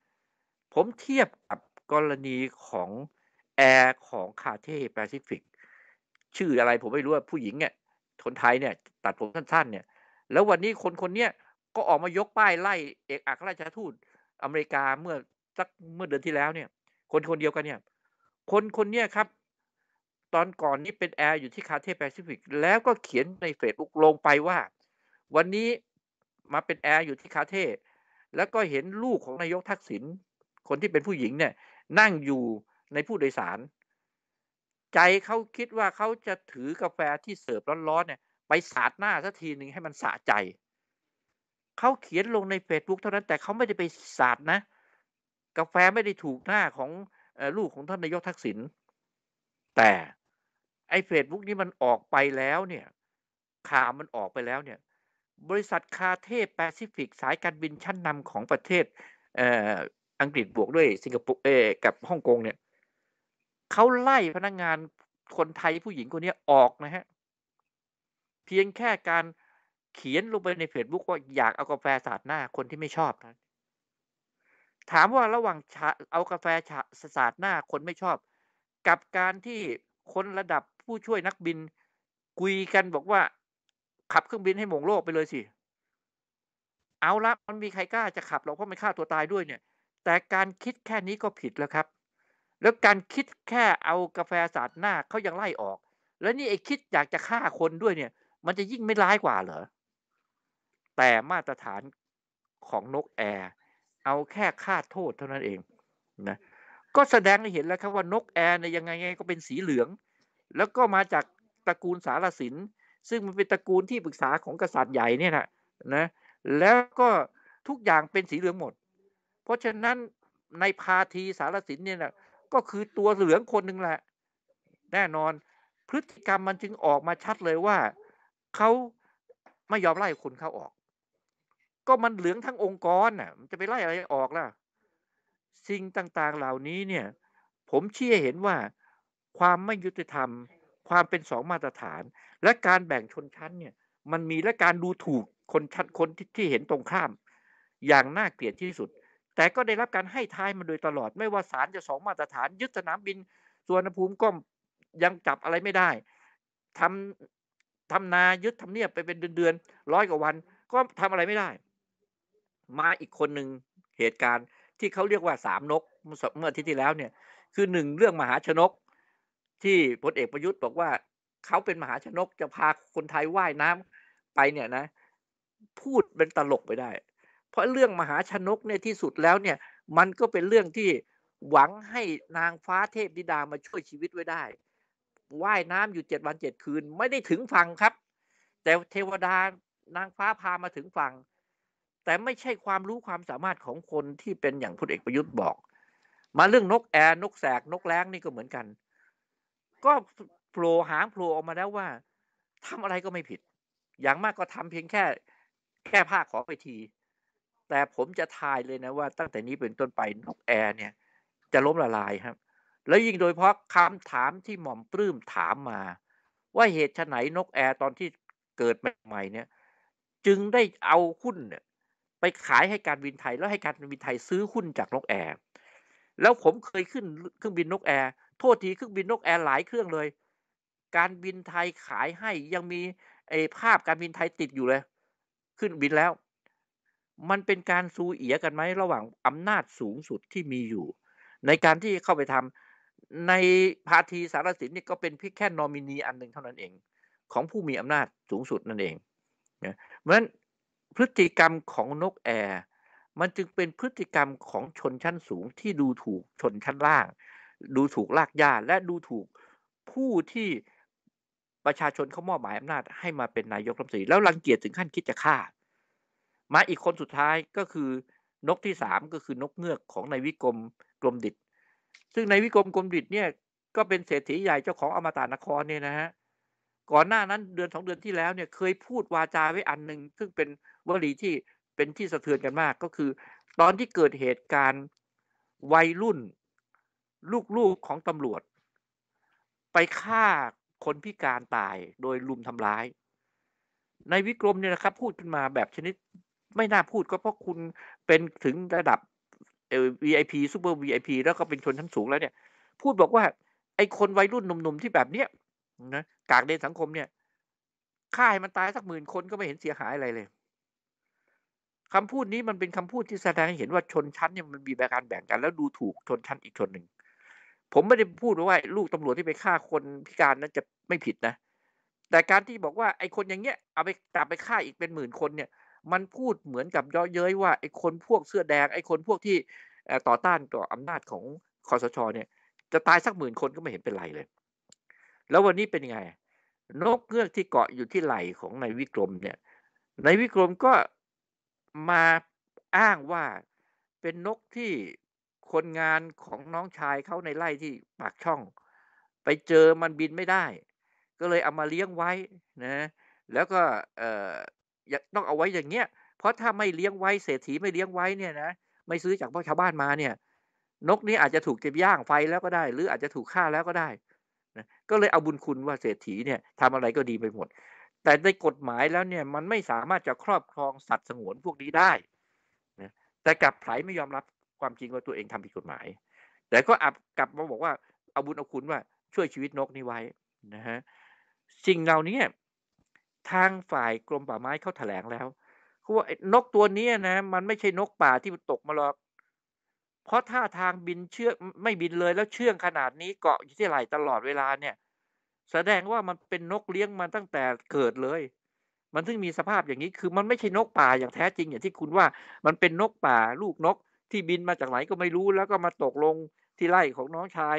ผมเทียบกับกรณีของแอร์ของคาเท่แปซิฟิกชื่ออะไรผมไม่รู้ว่าผู้หญิงเนี่ยคนไทยเนี่ย ตัดผมสั้นๆเนี่ยแล้ววันนี้คนคนเนี้ย ก็ออกมายกป้ายไล่เอกอัครราชทูตอเมริกาเมื่อสักเมื่อเดือนที่แล้วเนี่ย คนคนเดียวกันเนี่ย คนคนเนี้ยครับ ตอนก่อนนี้เป็นแอร์อยู่ที่คาเทแปซิฟิกแล้วก็เขียนในเฟซบุ๊กลงไปว่า วันนี้มาเป็นแอร์อยู่ที่คาเทแล้วก็เห็นลูกของนายกทักษิณคนที่เป็นผู้หญิงเนี่ยนั่งอยู่ในผู้โดยสาร ใจเขาคิดว่าเขาจะถือกาแฟที่เสิร์ฟร้อนๆเนี่ยไปสาดหน้าสักทีหนึ่งให้มันสะใจ เขาเขียนลงใน Facebook เท่านั้นแต่เขาไม่ได้ไปสาดนะกาแฟไม่ได้ถูกหน้าของลูกของท่านนายกทักษิณแต่ ไอ้เฟซบุ๊กนี้มันออกไปแล้วเนี่ยข่าวมันออกไปแล้วเนี่ย บริษัทคาเทพแปซิฟิกสายการบินชั้นนำของประเทศออังกฤษบวกด้วย สิงคโปร์เอกับฮ่องกงเนี่ยเขาไล่พนักงงานคนไทยผู้หญิงคนนี้ออกนะฮะเพียงแค่การเขียนลงไปในเพจบุ๊กว่าอยากเอากาแฟสาดหน้าคนที่ไม่ชอบนะถามว่าระหว่างเอากาแฟสาดหน้าคนไม่ชอบ กับการที่คนระดับผู้ช่วยนักบินคุยกันบอกว่า ขับเครื่องบินให้หมงโลกไปเลยสิเอาละมันมีใครกล้าจะขับเราเพราะมันฆ่าตัวตายด้วยเนี่ย แต่การคิดแค่นี้ก็ผิดแล้วครับ แล้วการคิดแค่เอากาแฟสาดหน้าเขายังไล่ออก แล้วนี่ไอ้คิดอยากจะฆ่าคนด้วยเนี่ยมันจะยิ่งไม่ร้ายกว่าเหรอ แต่มาตรฐานของนกแอร์เอาแค่ค่าโทษเท่านั้นเองนะ ก็แสดงให้เห็นแล้วครับว่านกแอร์เนี่ยยังไงก็เป็นสีเหลือง แล้วก็มาจากตระกูลสารสิน ซึ่งมันเป็นตระกูลที่ปรึกษาของกษัตริย์ใหญ่เนี่ยนะนะ แล้วก็ทุกอย่างเป็นสีเหลืองหมด เพราะฉะนั้นในพาทีสารสินเนี่ยนะก็คือตัวเหลืองคนหนึ่งแหละ แน่นอนพฤติกรรมมันจึงออกมาชัดเลยว่าเขาไม่ยอมไล่คนเข้าออก ก็มันเหลืองทั้งองค์กรน่ะมันจะไปไล่อะไรออกล่ะ สิ่งต่างๆเหล่านี้เนี่ย ผมเชื่อเห็นว่าความไม่ยุติธรรม ความเป็นสองมาตรฐาน และการแบ่งชนชั้นเนี่ย มันมีและการดูถูกคนชั้นคนทที่เห็นตรงข้าม อย่างน่าเกลียดที่สุด แต่ก็ได้รับการให้ท้ายมาโดยตลอด ไม่ว่าศาลจะสองมาตรฐานยึดสนามบินสวนภูมิก็ยังจับอะไรไม่ได้ ทำทำนายึดทำเนียบไปเป็นเดือนๆร้อยกว่าวันก็ทำอะไรไม่ได้ มาอีกคนหนึ่งเหตุการณ์ ที่เขาเรียกว่าสามนกเมื่ออาทิตย์ที่แล้วเนี่ย คือหนึ่งเรื่องมหาชนก ที่พลเอกประยุทธ์ บอกว่าเขาเป็นมหาชนกจะพาคนไทยว่ายน้ำไปเนี่ยนะ พูดเป็นตลกไปได้ เพราะเรื่องมหาชนกเนี่ยที่สุดแล้วเนี่ย มันก็เป็นเรื่องที่หวังให้นางฟ้าเทพธิดามาช่วยชีวิตไว้ได้ว่ายน้ำอยู่เจ็ดวันเจ็ดคืน ไม่ได้ถึงฝั่งครับ แต่เทวดานางฟ้าพามาถึงฝั่งแต่ไม่ใช่ความรู้ความสามารถของคนที่เป็นอย่างพลเอกประยุทธ์บอก มาเรื่องนกแอร์นกแสก นกแร้งนี่ก็เหมือนกัน ก็โผล่หางโผล่ออกมาแล้วว่า ทำอะไรก็ไม่ผิด อย่างมากก็ทำเพียงแค่แค่ผ้าขอไปที แต่ผมจะทายเลยนะว่า ตั้งแต่นี้เป็นต้นไปนกแอร์เนี่ย จะล้มละลายครับแล้วยิ่งโดยเพราะคำถามที่หม่อมปลื้มถามมา ว่าเหตุไหนนกแอร์ตอนที่เกิดใหม่ๆเนี่ยจึงได้เอาหุ้นเนี่ยไปขายให้การบินไทยแล้วให้การบินไทยซื้อหุ้นจากนกแอร์แล้วผมเคยขึ้นเครื่องบินนกแอร์โทษทีเครื่องบินนกแอร์หลายเครื่องเลย การบินไทยขายให้ยังมีไอภาพการบินไทยติดอยู่เลยขึ้นบินแล้ว มันเป็นการซูเอียกันไหมระหว่างอำนาจสูงสุดที่มีอยู่ ในการที่เข้าไปทำในพาทีสารสินนี่ก็เป็นเพียงแค่นอมินีอันหนึ่งเท่านั้นเอง ของผู้มีอำนาจสูงสุดนั่นเองนะเพราะฉะนั้นพฤติกรรมของนกแอร์มันจึงเป็นพฤติกรรมของชนชั้นสูงที่ดูถูกชนชั้นล่าง ดูถูกลากย่าและดูถูกผู้ที่ประชาชนเขามอบหมายอำนาจ ให้มาเป็นนายกรัฐมนตรีแล้วรังเกียจถึงขั้นคิดจะฆ่ามาอีกคนสุดท้ายก็คือนกที่สามก็คือนกเงือกของนายวิกรมกรมดิตซึ่งในวิกรมกรมดิตเนี่ยก็เป็นเศรษฐีใหญ่เจ้าของอมตะนครเนี่ยนะฮะก่อนหน้านั้นเดือนสองเดือนที่แล้วเนี่ยเคยพูดวาจาไว้อันหนึ่งซึ่งเป็นวลีที่เป็นที่สะเทือนกันมากก็คือตอนที่เกิดเหตุการณ์วัยรุ่นลูกๆของตำรวจ ไปฆ่าคนพิการตายโดยลุมทำร้าย ในวิกรมเนี่ยนะครับ พูดขึ้นมาแบบชนิดไม่น่าพูดก็เพราะคุณเป็นถึงระดับเออ VIP ซูเปอร์ VIP แล้วก็เป็นชนชั้นสูงแล้วเนี่ยพูดบอกว่าไอ้คนวัยรุ่นหนุ่มๆที่แบบเนี้ยนะกากเดนสังคมเนี่ยฆ่าให้มันตายสักหมื่นคนก็ไม่เห็นเสียหายอะไรเลย คำพูดนี้มันเป็นคำพูดที่แสดงให้เห็นว่าชนชั้นเนี่ยมันมีแบการแบ่งกันแล้วดูถูกชนชั้นอีกชนหนึ่ง ผมไม่ได้พูดว่าลูกตำรวจที่ไปฆ่าคนพิการนั้นจะไม่ผิดนะ แต่การที่บอกว่าไอ้คนอย่างเงี้ยเอาไปกลับไปฆ่าอีกเป็นหมื่นคนเนี่ยมันพูดเหมือนกับย่อเย้ยว่าไอ้คนพวกเสื้อแดง ไอ้คนพวกที่ต่อต้านต่ออำนาจของคอสชเนี่ย จะตายสักหมื่นคนก็ไม่เห็นเป็นไรเลย แล้ววันนี้เป็นยังไง นกเงือกที่เกาะอยู่ที่ไหล่ของนายวิกรม เนี่ยนายวิกรมก็มาอ้างว่าเป็นนกที่คนงานของน้องชายเขาในไร่ที่ปากช่อง ไปเจอมันบินไม่ได้ ก็เลยเอามาเลี้ยงไว้นะ แล้วก็ต้องเอาไว้อย่างเงี้ยเพราะถ้าไม่เลี้ยงไว้เศรษฐีไม่เลี้ยงไว้เนี่ยนะไม่ซื้อจากพ่อชาวบ้านมาเนี่ยนกนี้อาจจะถูกเก็บย่างไฟแล้วก็ได้ หรืออาจจะถูกฆ่าแล้วก็ได้นะก็เลยเอาบุญคุณว่าเศรษฐีเนี่ยทำอะไรก็ดีไปหมด แต่ในกฎหมายแล้วเนี่ยมันไม่สามารถจะครอบครองสัตว์สงวนพวกนี้ได้นะแต่กลับไผลไม่ยอมรับความจริงว่าตัวเองทำผิดกฎหมาย แต่ก็อับกลับมาบอกว่าเอาบุญเอาคุณว่าช่วยชีวิตนกนี้ไว้นะฮะสิ่งเหล่านี้ทางฝ่ายกรมป่าไม้เขาแถลงแล้วเขาว่านกตัวนี้นะ มันไม่ใช่นกป่าที่ตกมาหรอก เพราะท่าทางบินเชื่อไม่บินเลย แล้วเชื่องขนาดนี้เกาะอยู่ที่ไหลตลอดเวลาเนี่ย แสดงว่ามันเป็นนกเลี้ยงมันตั้งแต่เกิดเลย มันถึงมีสภาพอย่างนี้คือมันไม่ใช่นกป่าอย่างแท้จริงอย่างที่คุณว่ามันเป็นนกป่าลูกนก ที่บินมาจากไหนก็ไม่รู้ แล้วก็มาตกลงที่ไร่ของน้องชาย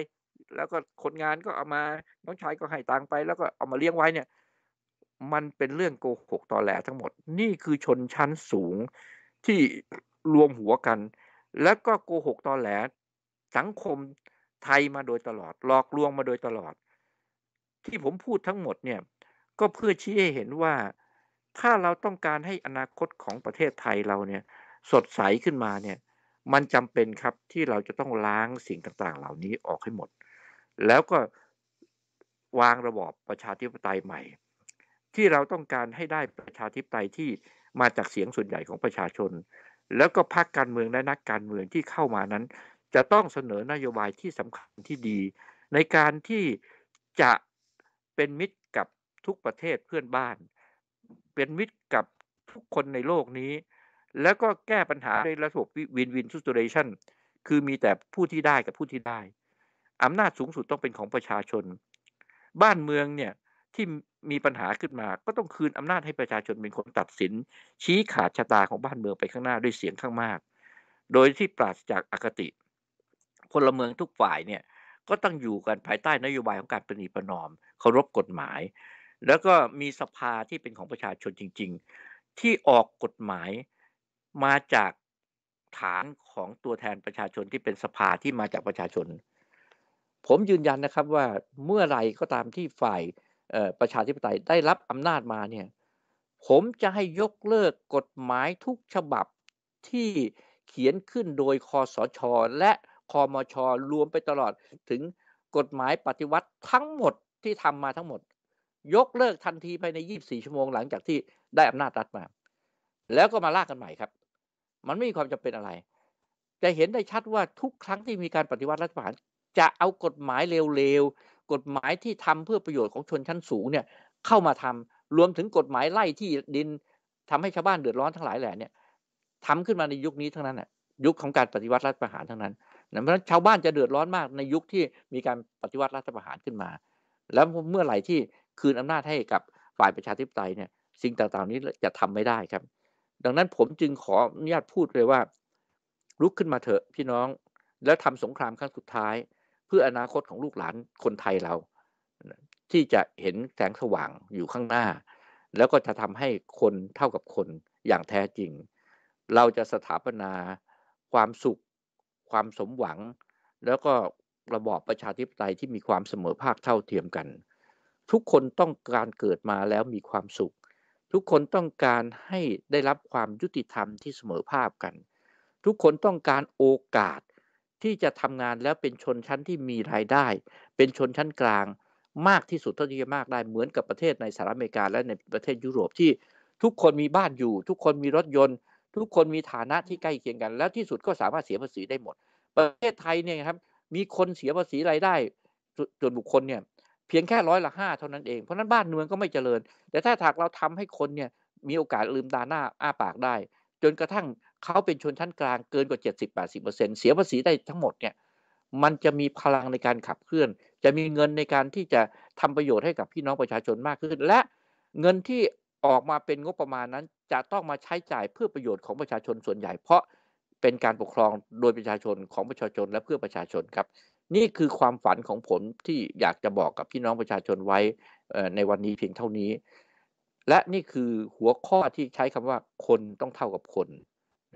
แล้วก็คนงานก็เอามาน้องชายก็ให้ตังไป แล้วก็เอามาเลี้ยงไว้เนี่ยมันเป็นเรื่องโกหกตอแหลทั้งหมด นี่คือชนชั้นสูงที่รวมหัวกัน แล้วก็โกหกตอแหลสังคมไทยมาโดยตลอดหลอกลวงมาโดยตลอด ที่ผมพูดทั้งหมดเนี่ยก็เพื่อชี้ให้เห็นว่าถ้าเราต้องการให้อนาคตของประเทศไทยเราเนี่ยสดใสขึ้นมาเนี่ยมันจำเป็นครับที่เราจะต้องล้างสิ่งต่าง ๆ เหล่านี้ออกให้หมด แล้วก็วางระบอบประชาธิปไตยใหม่ที่เราต้องการให้ได้ประชาธิปไตยที่มาจากเสียงส่วนใหญ่ของประชาชน แล้วก็พรรคการเมืองและนักการเมืองที่เข้ามานั้น จะต้องเสนอนโยบายที่สำคัญที่ดี ในการที่จะเป็นมิตรกับทุกประเทศเพื่อนบ้าน เป็นมิตรกับทุกคนในโลกนี้ แล้วก็แก้ปัญหาในระบบวินวินสิตูเรชันคือมีแต่ผู้ที่ได้กับผู้ที่ได้อำนาจสูงสุดต้องเป็นของประชาชน บ้านเมืองเนี่ยที่มีปัญหาขึ้นมาก็ต้องคืนอำนาจให้ประชาชนเป็นคนตัดสิน ชี้ขาดชะตาของบ้านเมืองไปข้างหน้าด้วยเสียงข้างมาก โดยที่ปราศจากอคติพลเมืองทุกฝ่ายเนี่ยก็ต้องอยู่กันภายใต้นโยบายของการปฏิประนอม เคารพกฎหมาย แล้วก็มีสภาที่เป็นของประชาชนจริงๆ ที่ออกกฎหมายมาจากฐานของตัวแทนประชาชนที่เป็นสภาที่มาจากประชาชน ผมยืนยันนะครับว่าเมื่อไรก็ตามที่ฝ่ายประชาธิปไตยได้รับอำนาจมาเนี่ยผมจะให้ยกเลิกกฎหมายทุกฉบับที่เขียนขึ้นโดยคอสช และคอมช รวมไปตลอด ถึงกฎหมายปฏิวัติทั้งหมดที่ทำมาทั้งหมด ยกเลิกทันทีภายใน 24ชั่วโมงหลังจากที่ได้อำนาจรัฐมา แล้วก็มาลากกันใหม่ครับ มันไม่มีความจำเป็นอะไร จะเห็นได้ชัดว่าทุกครั้งที่มีการปฏิวัติรัฐประหารจะเอากฎหมายเร็วกฎหมายที่ทำเพื่อประโยชน์ของชนชั้นสูงเนี่ยเข้ามาทำรวมถึงกฎหมายไล่ที่ดินทำให้ชาวบ้านเดือดร้อนทั้งหลายแหล่เนี่ยทำขึ้นมาในยุคนี้ทั้งนั้นอ่ะยุคของการปฏิวัติรัฐประหารทั้งนั้นเพราะฉะนั้นชาวบ้านจะเดือดร้อนมากในยุคที่มีการปฏิวัติรัฐประหารขึ้นมา แล้วเมื่อไหร่ที่คืนอำนาจให้กับฝ่ายประชาธิปไตยเนี่ยสิ่งต่างๆนี้จะทำไม่ได้ครับ ดังนั้นผมจึงขออนุญาตพูดเลยว่า ลุกขึ้นมาเถอะพี่น้อง แล้วทำสงครามครั้งสุดท้ายเพื่ออนาคตของลูกหลานคนไทยเรา ที่จะเห็นแสงสว่างอยู่ข้างหน้า แล้วก็จะทำให้คนเท่ากับคนอย่างแท้จริง เราจะสถาปนาความสุข ความสมหวัง แล้วก็ระบอบประชาธิปไตยที่มีความเสมอภาคเท่าเทียมกัน ทุกคนต้องการเกิดมาแล้วมีความสุข ทุกคนต้องการให้ได้รับความยุติธรรมที่เสมอภาคกัน ทุกคนต้องการโอกาสที่จะทำงานแล้วเป็นชนชั้นที่มีรายได้ เป็นชนชั้นกลางมากที่สุด เท่าที่จะมากได้เหมือนกับประเทศในสหรัฐอเมริกา และในประเทศยุโรปที่ทุกคนมีบ้านอยู่ ทุกคนมีรถยนต์ ทุกคนมีฐานะที่ใกล้เคียงกันแล้วที่สุดก็สามารถเสียภาษีได้หมด ประเทศไทยเนี่ยครับมีคนเสียภาษีรายได้ส่วนบุคคลเนี่ยเพียงแค่ร้อยละห้าเท่านั้นเองเพราะนั้นบ้านเมืองก็ไม่เจริญ แต่ถ้าหากเราทำให้คนเนี่ยมีโอกาสลืมตาหน้าอ้าปากได้ จนกระทั่งเขาเป็นชนชั้นกลางเกินกว่า70-80%เสียภาษีได้ทั้งหมดเนี่ยมันจะมีพลังในการขับเคลื่อน จะมีเงินในการที่จะทำประโยชน์ให้กับพี่น้องประชาชนมากขึ้น และเงินที่ออกมาเป็นงบประมาณนั้นจะต้องมาใช้จ่ายเพื่อประโยชน์ของประชาชนส่วนใหญ่เพราะเป็นการปกครองโดยประชาชนของประชาชนและเพื่อประชาชนครับ นี่คือความฝันของผมที่อยากจะบอกกับพี่น้องประชาชนไว้ในวันนี้เพียงเท่านี้ และนี่คือหัวข้อที่ใช้คำว่าคนต้องเท่ากับคน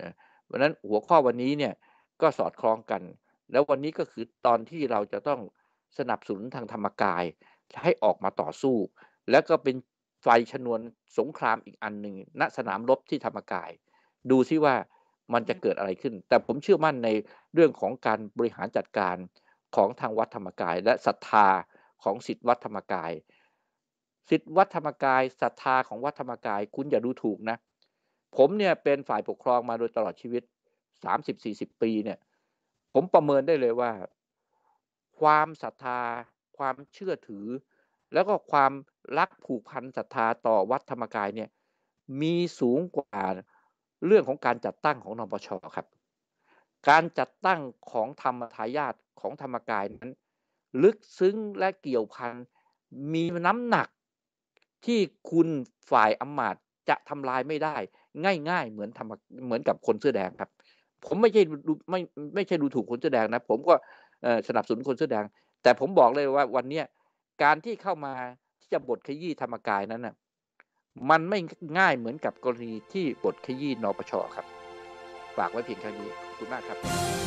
นะวันนั้นหัวข้อวันนี้เนี่ยก็สอดคล้องกัน แล้ววันนี้ก็คือตอนที่เราจะต้องสนับสนุนทางธรรมกาย ให้ออกมาต่อสู้ และก็เป็นไฟชนวนสงครามอีกอันหนึ่งณสนามรบที่ธรรมกาย ดูซิว่ามันจะเกิดอะไรขึ้น แต่ผมเชื่อมั่นในเรื่องของการบริหารจัดการของทางวัดธรรมกาย และศรัทธาของสิทธิวัดธรรมกายสิทธิวัดธรรมกายศรัทธาของวัดธรรมกาย คุณอย่าดูถูกนะผมเนี่ยเป็นฝ่ายปกครองมาโดยตลอดชีวิตสามสิบสี่สิบปีเนี่ยผมประเมินได้เลยว่า ความศรัทธา ความเชื่อถือ แล้วก็ความรักผูกพันศรัทธาต่อวัดธรรมกายเนี่ยมีสูงกว่า เรื่องของการจัดตั้งของนปชครับ การจัดตั้งของธรรมทายาทของธรรมกายนั้น ลึกซึ้งและเกี่ยวพันมีน้ำหนักที่คุณฝ่ายอำมาตจะทำลายไม่ได้ง่าย ๆเหมือนทำเหมือนกับคนเสื้อแดงครับ ผมไม่ใช่ไม่ไม่ใช่ดูถูกคนเสื้อแดงนะผมก็สนับสนุนคนเสื้อแดง แต่ผมบอกเลยว่าวันเนี้การที่เข้ามาที่จะบทขยี้ธรรมกายนั้นนะ่ะมันไม่ง่ายเหมือนกับกรณีที่บทขยี้นปชครับ ฝากไว้เพียงแค่นี้ขอบคุณมากครับ